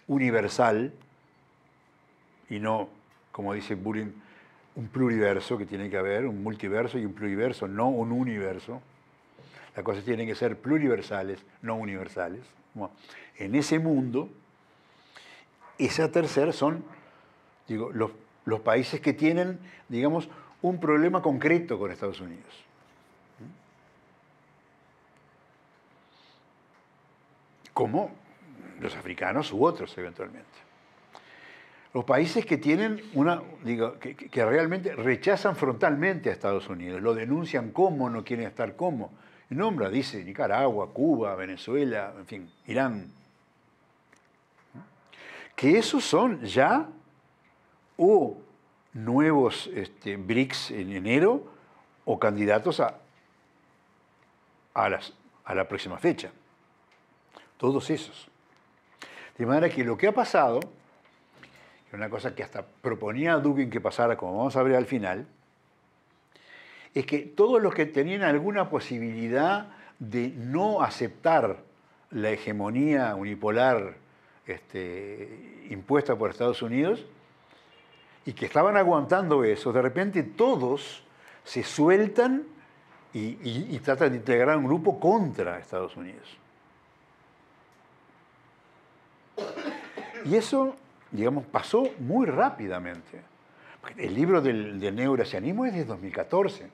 universal, y no, como dice Bullying, un pluriverso que tiene que haber, un multiverso y un pluriverso, no un universo. Las cosas tienen que ser pluriversales, no universales. en ese mundo, esa tercera son digo, los, los países que tienen, digamos, un problema concreto con Estados Unidos. como los africanos u otros eventualmente. Los países que tienen una, digo, que, realmente rechazan frontalmente a Estados Unidos, lo denuncian como, no quieren estar como. Nombra, dice Nicaragua, Cuba, Venezuela, en fin, Irán. Que esos son ya o nuevos este, BRICS en enero o candidatos a, a, las, a la próxima fecha todos esos. De manera que lo que ha pasado, una cosa que hasta proponía a Dugin que pasara, como vamos a ver al final, es que todos los que tenían alguna posibilidad de no aceptar la hegemonía unipolar este, impuesta por Estados Unidos y que estaban aguantando eso, de repente todos se sueltan y tratan de integrar un grupo contra Estados Unidos. Y eso, digamos, pasó muy rápidamente. El libro del, del neurasianismo es de 2014.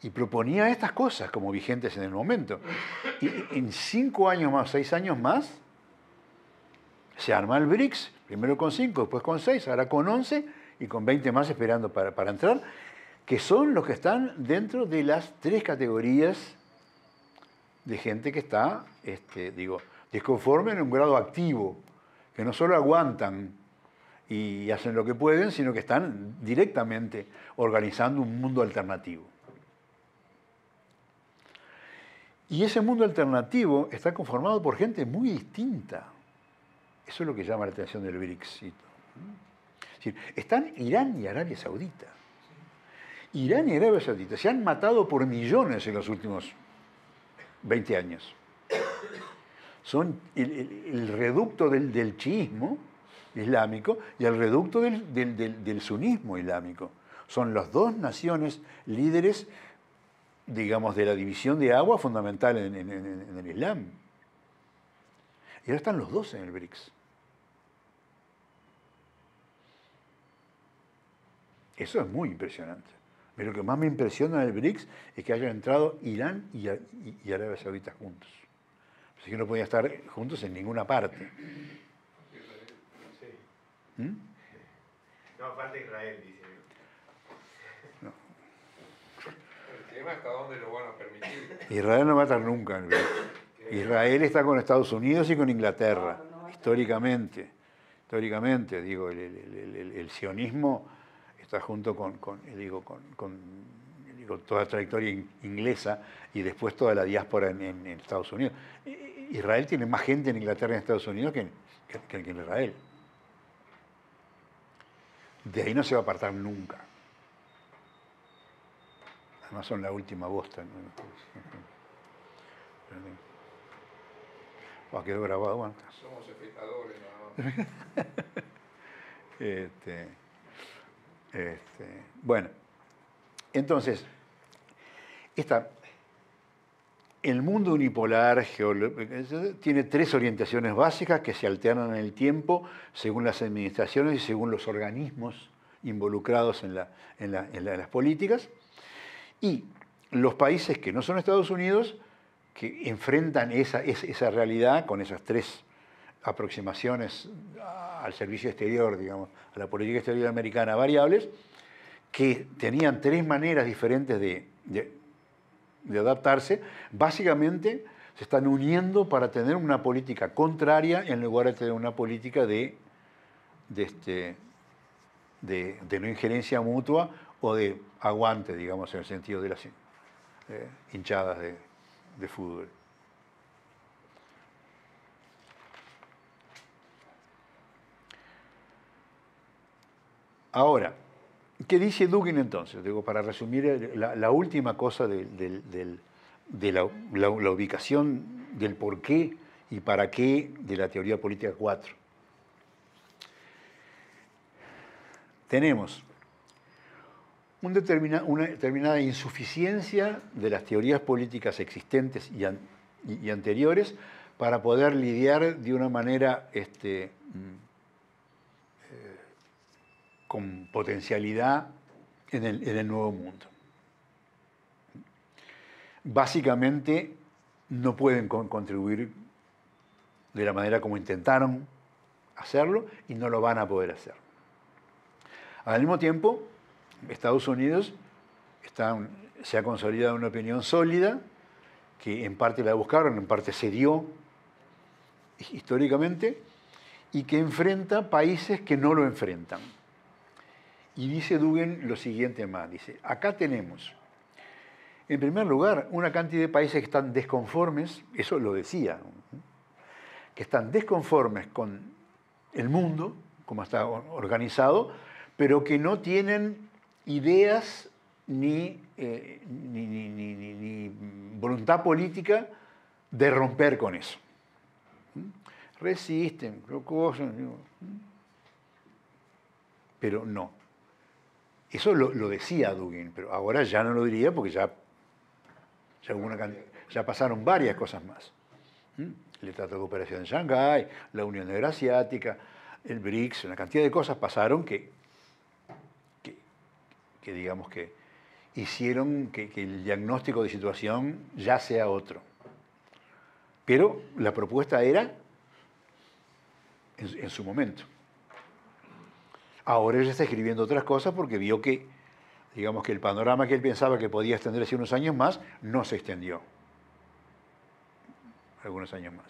Y proponía estas cosas como vigentes en el momento. Y en cinco años más, seis años más, se arma el BRICS, primero con cinco, después con seis, ahora con once y con veinte más esperando para, entrar, que son los que están dentro de las tres categorías de gente que está, este, digo, conformen en un grado activo, que no solo aguantan y hacen lo que pueden, sino que están directamente organizando un mundo alternativo. Y ese mundo alternativo está conformado por gente muy distinta. Eso es lo que llama la atención del BRICS. están Irán y Arabia Saudita. Irán y Arabia Saudita se han matado por millones en los últimos 20 años son el, reducto del, del, chiismo islámico y el reducto del, sunismo islámico. Son las dos naciones líderes, digamos, de la división de agua fundamental en, el Islam. Y ahora están los dos en el BRICS. Eso es muy impresionante. Pero lo que más me impresiona del BRICS es que hayan entrado Irán y Arabia Saudita juntos. Así pues que no podía estar juntos en ninguna parte. ¿Mm? No, falta Israel, dice. No. El tema hasta dónde lo van a permitir. Israel no va a estar nunca. Israel está con Estados Unidos y con Inglaterra, históricamente. Históricamente, digo, el, sionismo está junto con, eh, digo, con, toda la trayectoria inglesa y después toda la diáspora en, en Estados Unidos. Israel tiene más gente en Inglaterra y en Estados Unidos que en, Israel. De ahí no se va a apartar nunca. Además son la última bosta. ¿no? Ah, quedó grabado, Somos espectadores, este, este, bueno, entonces, esta el mundo unipolar tiene tres orientaciones básicas que se alternan en el tiempo según las administraciones y según los organismos involucrados en, las políticas. Y los países que no son Estados Unidos, que enfrentan esa, realidad con esas tres aproximaciones al servicio exterior, digamos, a la política exterior americana variables, que tenían tres maneras diferentes de de adaptarse, básicamente se están uniendo para tener una política contraria en lugar de tener una política de, este, no injerencia mutua o de aguante, digamos, en el sentido de las eh, hinchadas de, de fútbol. Ahora, ¿Qué dice Dugin entonces? Digo, para resumir eh, la, última cosa de, la, ubicación del por qué y para qué de la teoría política 4. Tenemos una determinada insuficiencia de las teorías políticas existentes y, anteriores para poder lidiar de una manera este, mm, con potencialidad en el, nuevo mundo. Básicamente no pueden contribuir de la manera como intentaron hacerlo y no lo van a poder hacer. Al mismo tiempo, Estados Unidos se ha consolidado una opinión sólida que en parte la buscaron, en parte se dio históricamente, y que enfrenta países que no lo enfrentan. Y dice Dugan lo siguiente más, dice, acá tenemos, en primer lugar, una cantidad de países que están desconformes, eso lo decía, que están desconformes con el mundo, como está organizado, pero que no tienen ideas eh, ni, ni, voluntad política de romper con eso. ¿Mm? Resisten, ¿Mm? pero no. Eso lo, decía Dugin, pero ahora ya no lo diría porque ya, ya, pasaron varias cosas más. ¿Mm? El Tratado de Cooperación de Shanghái, la Unión Euroasiática, el BRICS, una cantidad de cosas pasaron que, que, digamos que hicieron que, el diagnóstico de situación ya sea otro. Pero la propuesta era en su momento. Ahora ella está escribiendo otras cosas porque vio que, digamos que el panorama que él pensaba que podía extenderse unos años más, no se extendió. Algunos años más.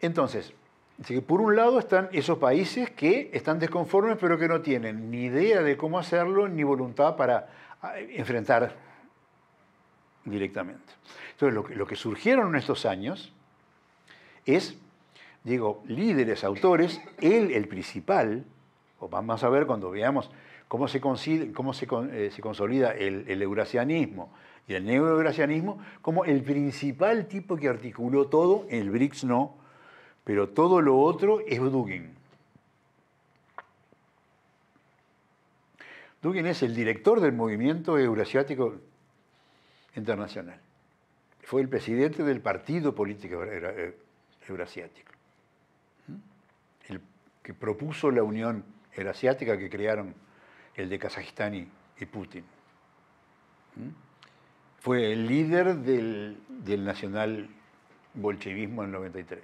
Entonces, por un lado están esos países que están desconformes, pero que no tienen ni idea de cómo hacerlo, ni voluntad para ah, enfrentar directamente. Entonces, lo que, lo que surgieron en estos años es digo, líderes, autores, él el principal, o vamos a ver cuando veamos cómo se, cómo se, eh, consolida el, eurasianismo y el neo-eurasianismo, como el principal tipo que articuló todo, el BRICS no, pero todo lo otro es Dugin. Dugin es el director del movimiento eurasiático internacional. Fue el presidente del partido político eurasiático que propuso la Unión Eurasiática que crearon el de Kazajistán y, Putin. Fue el líder del, del nacional bolchevismo en el 93.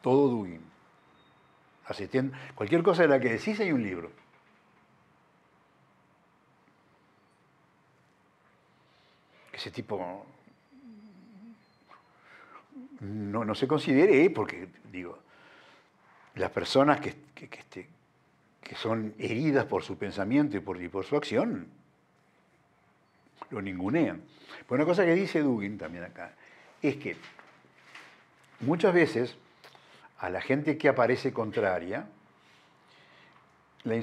Todo Dugin. Asistiendo. Cualquier cosa de la que decís hay un libro. Ese tipo no, no se considere, porque digo, las personas que, que, este, que, son heridas por su pensamiento y por, y por su acción lo ningunean. Pues una cosa que dice Dugin también acá es que muchas veces a la gente que aparece contraria, la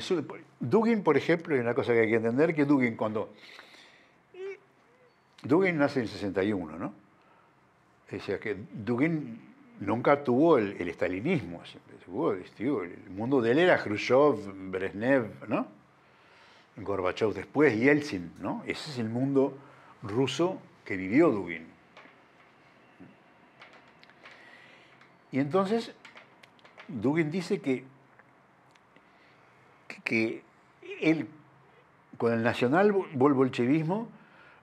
Dugin, por ejemplo, y una cosa que hay que entender, que Dugin cuando... Dugin nace en el 61, ¿no? Dice que Dugin nunca tuvo el, el estalinismo. el mundo de él era Khrushchev, Brezhnev, ¿no? Gorbachev después, Yeltsin, ¿no? Ese es el mundo ruso que vivió Dugin. Y entonces, Dugin dice que, que él, con el nacional bolchevismo,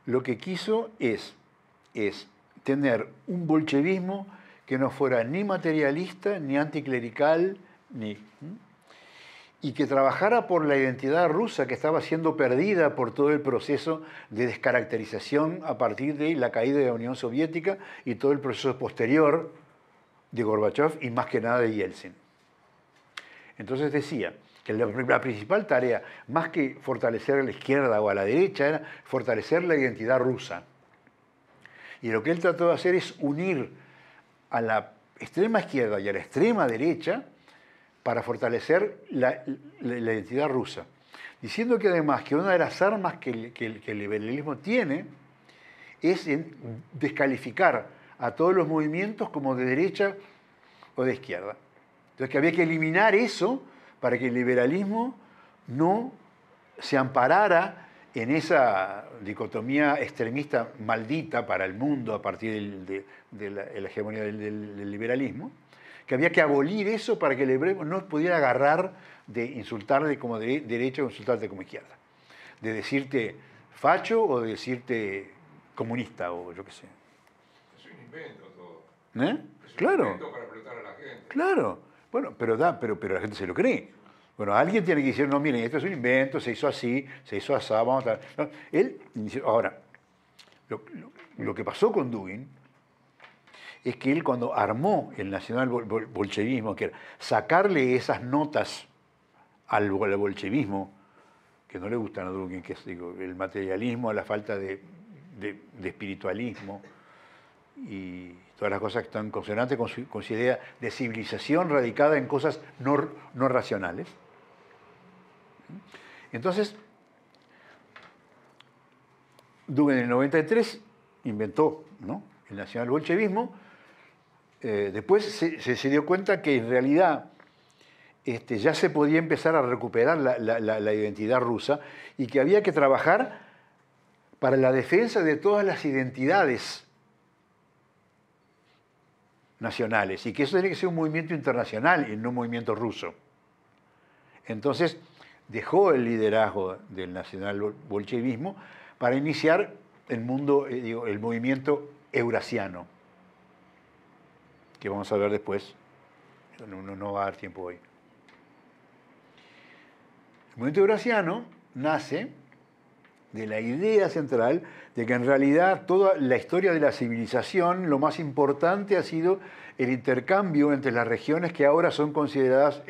lo que quiso es, es tener un bolchevismo que no fuera ni materialista, ni anticlerical, ni... Y que trabajara por la identidad rusa que estaba siendo perdida por todo el proceso de descaracterización a partir de la caída de la Unión Soviética y todo el proceso posterior de Gorbachev y más que nada de Yeltsin. Entonces decía, que la, principal tarea, más que fortalecer a la izquierda o a la derecha, era fortalecer la identidad rusa. Y lo que él trató de hacer es unir a la extrema izquierda y a la extrema derecha para fortalecer la, identidad rusa. Diciendo que además que una de las armas que, el liberalismo tiene es descalificar a todos los movimientos como de derecha o de izquierda. Entonces que había que eliminar eso para que el liberalismo no se amparara en esa dicotomía extremista maldita para el mundo a partir de, la, hegemonía del, liberalismo, que había que abolir eso para que el hebreo no pudiera agarrar de insultarte como derecha o insultarte como izquierda, de decirte facho o de decirte comunista o yo qué sé. Es un invento todo. ¿Eh? Es un claro. invento para explotar a la gente. Claro. Bueno, pero da, pero, pero la gente se lo cree. Bueno, alguien tiene que decir, no, miren, esto es un invento, se hizo así, se hizo así, vamos a... estar... él, ahora, lo, que pasó con Dugin es que él cuando armó el nacional bolchevismo, que era sacarle esas notas al, bolchevismo, que no le gustan a Dugin, que es el materialismo, la falta de, espiritualismo y todas las cosas que están consonantes con su, idea de civilización radicada en cosas no racionales. Entonces, Dugan en el 93 inventó el nacionalbolchevismo. Eh, después se, dio cuenta que en realidad este, ya se podía empezar a recuperar la, identidad rusa y que había que trabajar para la defensa de todas las identidades nacionales y que eso tiene que ser un movimiento internacional y no un movimiento ruso. Entonces, dejó el liderazgo del nacional bolchevismo para iniciar el mundo, eh, digo, el movimiento eurasiano, que vamos a ver después, no, no va a dar tiempo hoy. El movimiento eurasiano nace de la idea central de que en realidad toda la historia de la civilización lo más importante ha sido el intercambio entre las regiones que ahora son consideradas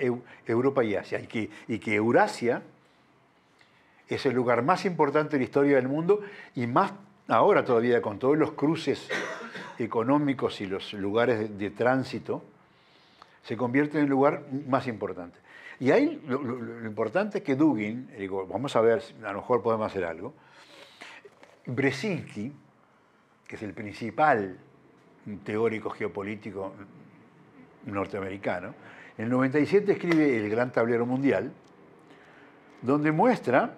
Europa y Asia, y que, Eurasia es el lugar más importante en la historia del mundo y más ahora todavía con todos los cruces económicos y los lugares de, tránsito, se convierte en el lugar más importante. Y ahí lo, importante es que Dugin, digo, vamos a ver, a lo mejor podemos hacer algo, Bresinski, que es el principal teórico geopolítico norteamericano, en el 97 escribe El Gran Tablero Mundial, donde muestra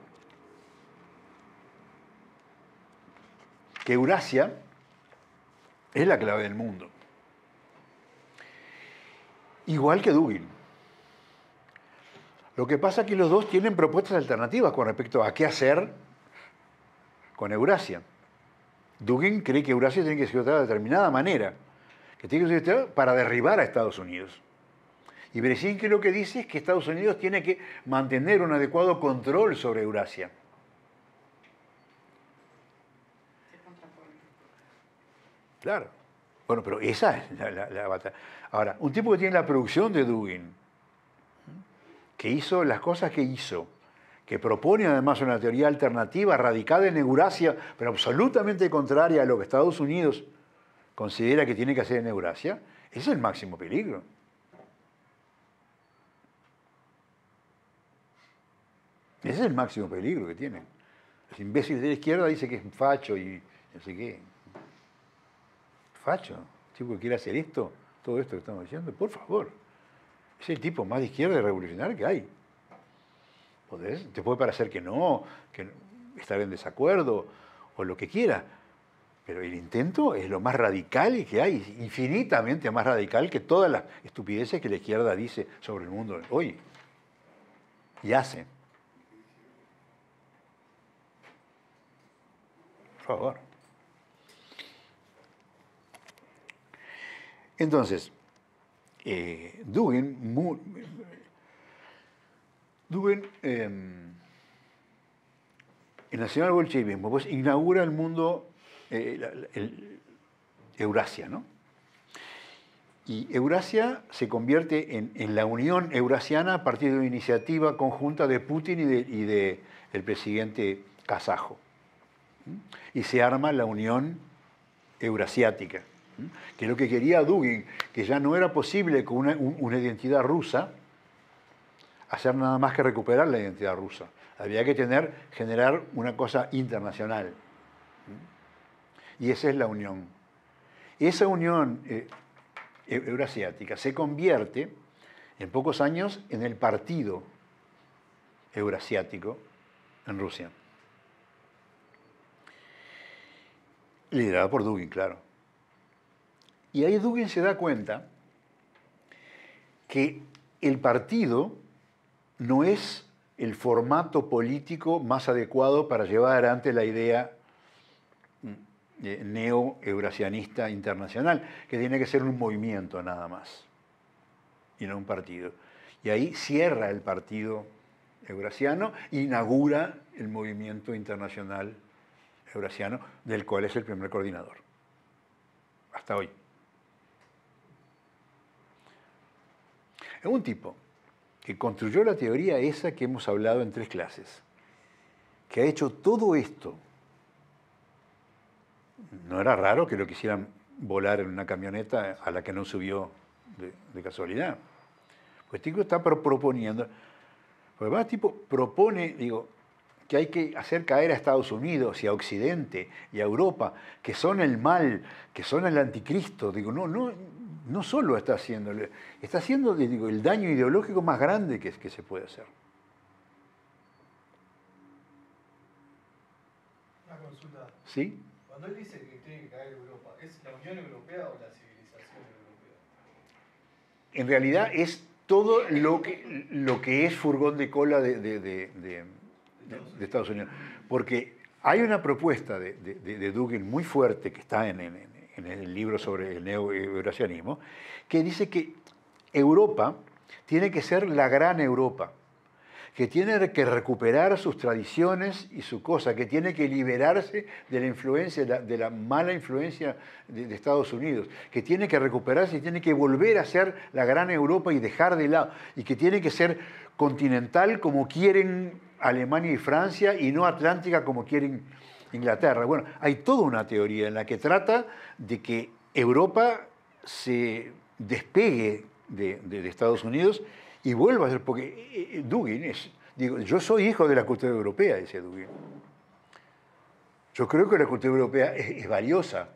que Eurasia es la clave del mundo. Igual que Dugin. Lo que pasa es que los dos tienen propuestas alternativas con respecto a qué hacer con Eurasia. Dugin cree que Eurasia tiene que ser tratada de determinada manera, que tiene que ser tratada para derribar a Estados Unidos. Y que lo que dice es que Estados Unidos tiene que mantener un adecuado control sobre Eurasia. Claro. Bueno, pero esa es la, la, batalla. Ahora, un tipo que tiene la producción de Dugin, ¿eh? que hizo las cosas que hizo, que propone además una teoría alternativa radicada en Eurasia, pero absolutamente contraria a lo que Estados Unidos considera que tiene que hacer en Eurasia, es el máximo peligro. Ese es el máximo peligro que tiene. Los imbéciles de la izquierda dicen que es facho y no sé qué. Facho, ¿Chico que quiere hacer esto, todo esto que estamos diciendo, por favor. Es el tipo más de izquierda y revolucionario que hay te puede parecer que no, que estar en desacuerdo o lo que quiera, pero el intento es lo más radical que hay, infinitamente más radical que todas las estupideces que la izquierda dice sobre el mundo hoy y hace. Por favor. Entonces, eh, Dugin Dugin, el nacional bolchevismo pues, inaugura el mundo, eh, Eurasia, ¿no? Y Eurasia se convierte en, la Unión Eurasiana a partir de una iniciativa conjunta de Putin y del de, el presidente kazajo. Y se arma la Unión Eurasiática, que es lo que quería Dugin, que ya no era posible con una identidad rusa, hacer nada más que recuperar la identidad rusa. Había que tener, generar una cosa internacional. Y esa es la unión. Esa unión eh, ...euroasiática... se convierte en pocos años en el partido eurasiático en Rusia. Liderado por Dugin, claro. Y ahí Dugin se da cuenta que el partido no es el formato político más adecuado para llevar adelante la idea mm, eh, neo-eurasianista internacional, que tiene que ser un movimiento nada más y no un partido. Y ahí cierra el partido eurasiano, inaugura el movimiento internacional eurasiano, del cual es el primer coordinador, hasta hoy. Es un tipo que construyó la teoría esa que hemos hablado en tres clases, que ha hecho todo esto. No era raro que lo quisieran volar en una camioneta a la que no subió de, casualidad. Pues Tico está proponiendo, pues va tipo propone, digo, que hay que hacer caer a Estados Unidos y a Occidente y a Europa, que son el mal, que son el anticristo. Digo, no, no, no solo está haciendo, está haciendo digo, el daño ideológico más grande que, se puede hacer. Una consulta. ¿Sí? Cuando él dice que tiene que caer Europa, ¿es la Unión Europea o la civilización europea? En realidad es todo lo que, es furgón de cola de, Estados Unidos. Porque hay una propuesta de, Dugin muy fuerte que está en, en en el libro sobre el neo-eurasianismo, que dice que Europa tiene que ser la gran Europa, que tiene que recuperar sus tradiciones y su cosa, que tiene que liberarse de la influencia, de la, mala influencia de Estados Unidos, que tiene que recuperarse y tiene que volver a ser la gran Europa y dejar de lado, y que tiene que ser continental como quieren Alemania y Francia y no atlántica como quieren Inglaterra. Bueno, hay toda una teoría en la que trata de que Europa se despegue de, Estados Unidos y vuelva a ser, porque eh, eh, Dugin es, digo, yo soy hijo de la cultura europea, decía Dugin. Yo creo que la cultura europea es, valiosa,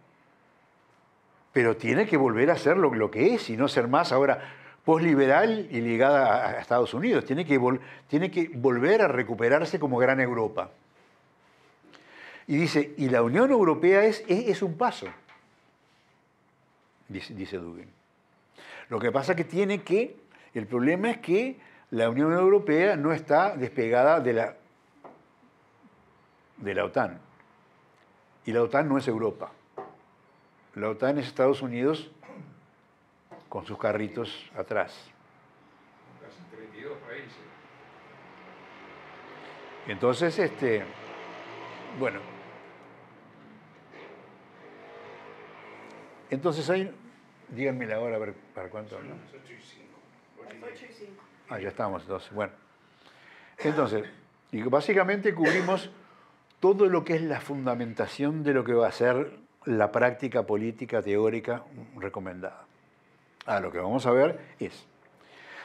pero tiene que volver a ser lo, que es y no ser más ahora posliberal y ligada a, Estados Unidos. Tiene que, tiene que volver a recuperarse como gran Europa. Y dice, y la Unión Europea es, es, un paso, dice, dice Lo que pasa es que tiene que, el problema es que la Unión Europea no está despegada de la, de la OTAN. Y la OTAN no es Europa. La OTAN es Estados Unidos con sus carritos atrás. países. Entonces, este, bueno, Entonces ahí, díganme la hora para cuánto. Ah, ya estamos entonces. Bueno. Entonces, básicamente cubrimos todo lo que es la fundamentación de lo que va a ser la práctica política teórica recomendada. Ah, lo que vamos a ver es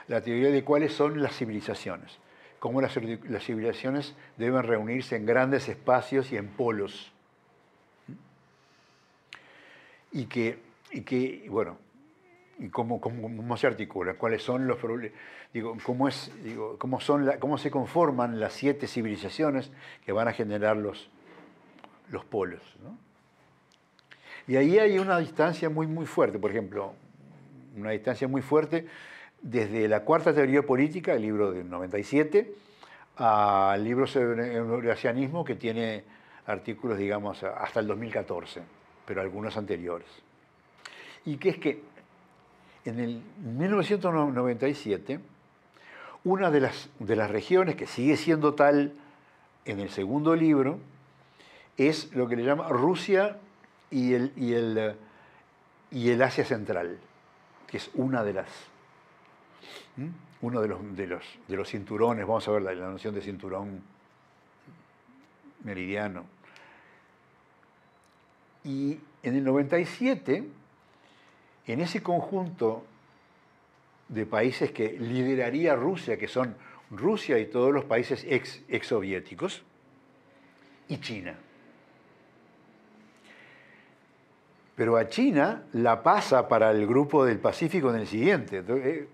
la teoría de cuáles son las civilizaciones, cómo las civilizaciones deben reunirse en grandes espacios y en polos y que, bueno, cómo, se articula, cuáles son los cómo, son cómo se conforman las siete civilizaciones que van a generar los, los polos. Y ahí hay una distancia muy, muy fuerte, por ejemplo, una distancia muy fuerte desde la cuarta teoría política, el libro del 97, al libro sobre el eurasianismo que tiene artículos, digamos, hasta el 2014 pero algunos anteriores. Y que es que en el 1997, una de las, de las regiones que sigue siendo tal en el segundo libro es lo que le llama Rusia y el, y el, y el Asia Central, que es una de las... uno de los, de los, de los cinturones, vamos a ver la noción de cinturón meridiano, y en el 97, en ese conjunto de países que lideraría Rusia, que son Rusia y todos los países ex, soviéticos, y China. Pero a China la pasa para el grupo del Pacífico en el siguiente. Eh,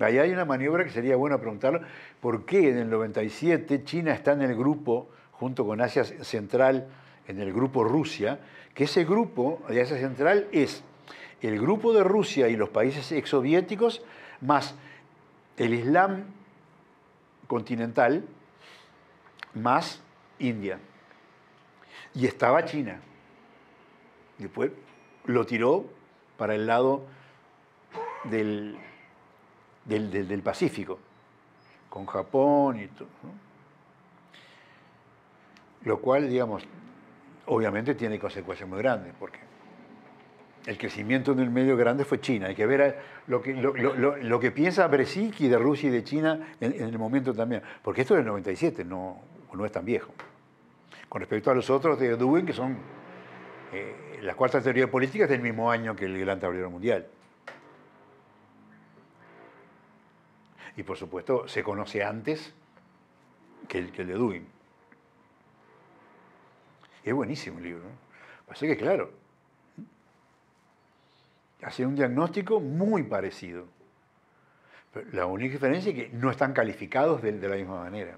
ahí hay una maniobra que sería bueno preguntarlo, ¿por qué en el 97 China está en el grupo, junto con Asia Central, en el grupo Rusia, que ese grupo de Asia Central es el grupo de Rusia y los países exsoviéticos más el Islam continental más India. Y estaba China. Después lo tiró para el lado del, del, Pacífico, con Japón y todo. Lo cual, digamos, obviamente tiene consecuencias muy grandes, porque el crecimiento en el medio grande fue China. Hay que ver lo, que, piensa Bresiki de Rusia y de China en, el momento también, porque esto es del 97, no, no es tan viejo. Con respecto a los otros de Dubin, que son eh, las cuartas teorías políticas del mismo año que el Gran Tablero Mundial. Y por supuesto, se conoce antes que el, que el de Dubin. Es buenísimo el libro. Así que claro, hace un diagnóstico muy parecido. la única diferencia es que no están calificados de, la misma manera.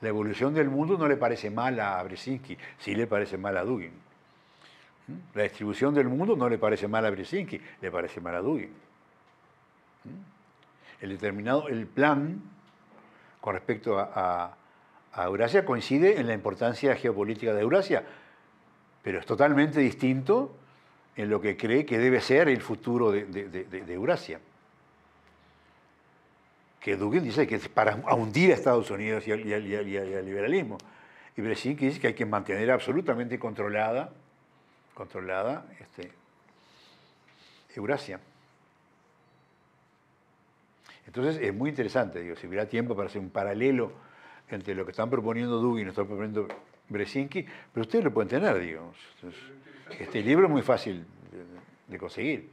La evolución del mundo no le parece mal a Brzezinski, sí le parece mal a Dugin. ¿Mm? La distribución del mundo no le parece mal a Brzezinski, le parece mal a Dugin. ¿Mm? El determinado, el plan con respecto a a Eurasia coincide en la importancia geopolítica de Eurasia, pero es totalmente distinto en lo que cree que debe ser el futuro de, Eurasia. Que Dugin dice que es para hundir a Estados Unidos y al, liberalismo. Y Brzezinski dice que hay que mantener absolutamente controlada, controlada este, Eurasia. Entonces es muy interesante, digo, si hubiera tiempo para hacer un paralelo entre lo que están proponiendo Dugin y lo que están proponiendo Bresinski, pero ustedes lo pueden tener, digamos. este libro es muy fácil de, conseguir,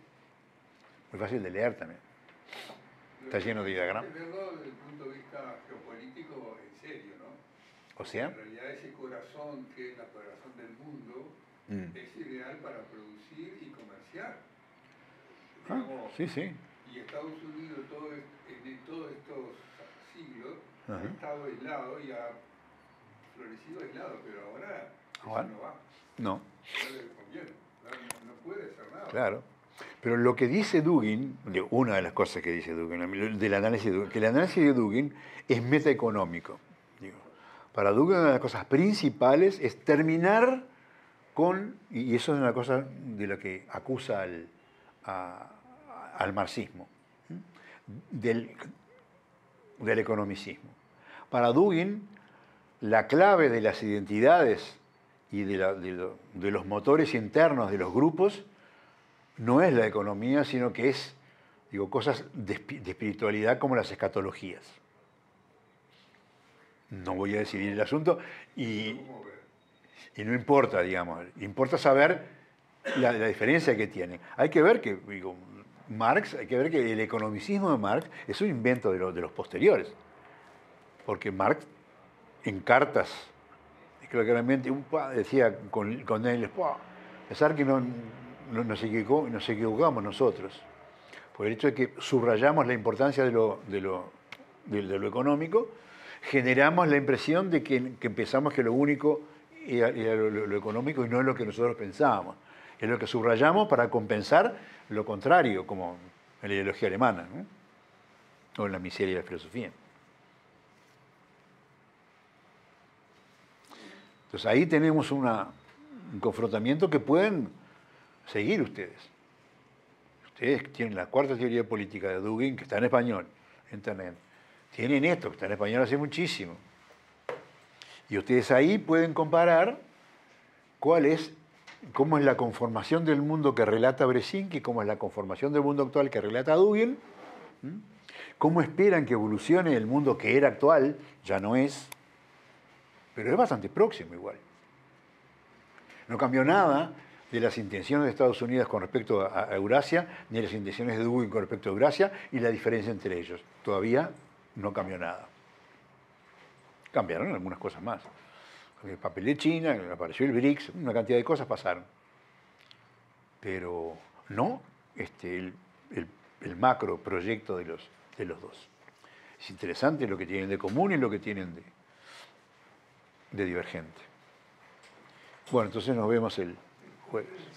muy fácil de leer también. Está lleno de diagramas. verlo desde el punto de vista geopolítico en serio, ¿no? O sea. En realidad ese corazón que es la corazón del mundo mm. es ideal para producir y comerciar. Ah, sí, sí. Y Estados Unidos todo, en todos estos siglos ha estado aislado y ha florecido aislado, pero ahora no va. No. No puede nada. Claro. Pero lo que dice Dugin, una de las cosas que dice Dugin, del análisis que el análisis de Dugin es metaeconómico. Para Dugin una de las cosas principales es terminar con, y eso es una cosa de lo que acusa al, al marxismo, del, del economicismo. Para Dugin, la clave de las identidades y de, los motores internos de los grupos no es la economía, sino que es, digo, cosas de, espiritualidad como las escatologías. No voy a decidir el asunto y, no importa, digamos, importa saber la, diferencia que tiene. Hay que ver que, Marx, hay que ver que el economicismo de Marx es un invento de los posteriores porque Marx en cartas, claramente un decía con, con él, pesar pensar que no, no, nos, equivocamos nosotros, por el hecho de que subrayamos la importancia de lo, de económico, generamos la impresión de que, que empezamos que lo único era, lo, económico y no es lo que nosotros pensábamos. Es lo que subrayamos para compensar lo contrario, como en la ideología alemana, o en la miseria de la filosofía. Entonces ahí tenemos un confrontamiento que pueden seguir ustedes. Ustedes tienen la cuarta teoría política de Dugin, que está en español, Internet. Tienen esto, que está en español hace muchísimo. Y ustedes ahí pueden comparar cuál es, cómo es la conformación del mundo que relata y cómo es la conformación del mundo actual que relata Dugin, cómo esperan que evolucione el mundo que era actual, ya no es, pero es bastante próximo igual. No cambió nada de las intenciones de Estados Unidos con respecto a, Eurasia, ni las intenciones de Dugin con respecto a Eurasia, y la diferencia entre ellos. Todavía no cambió nada. Cambiaron algunas cosas más. El papel de China, apareció el BRICS, una cantidad de cosas pasaron. Pero no este, el, macro proyecto de los, de los dos. Es interesante lo que tienen de común y lo que tienen de, de Divergente. Bueno, entonces nos vemos el jueves.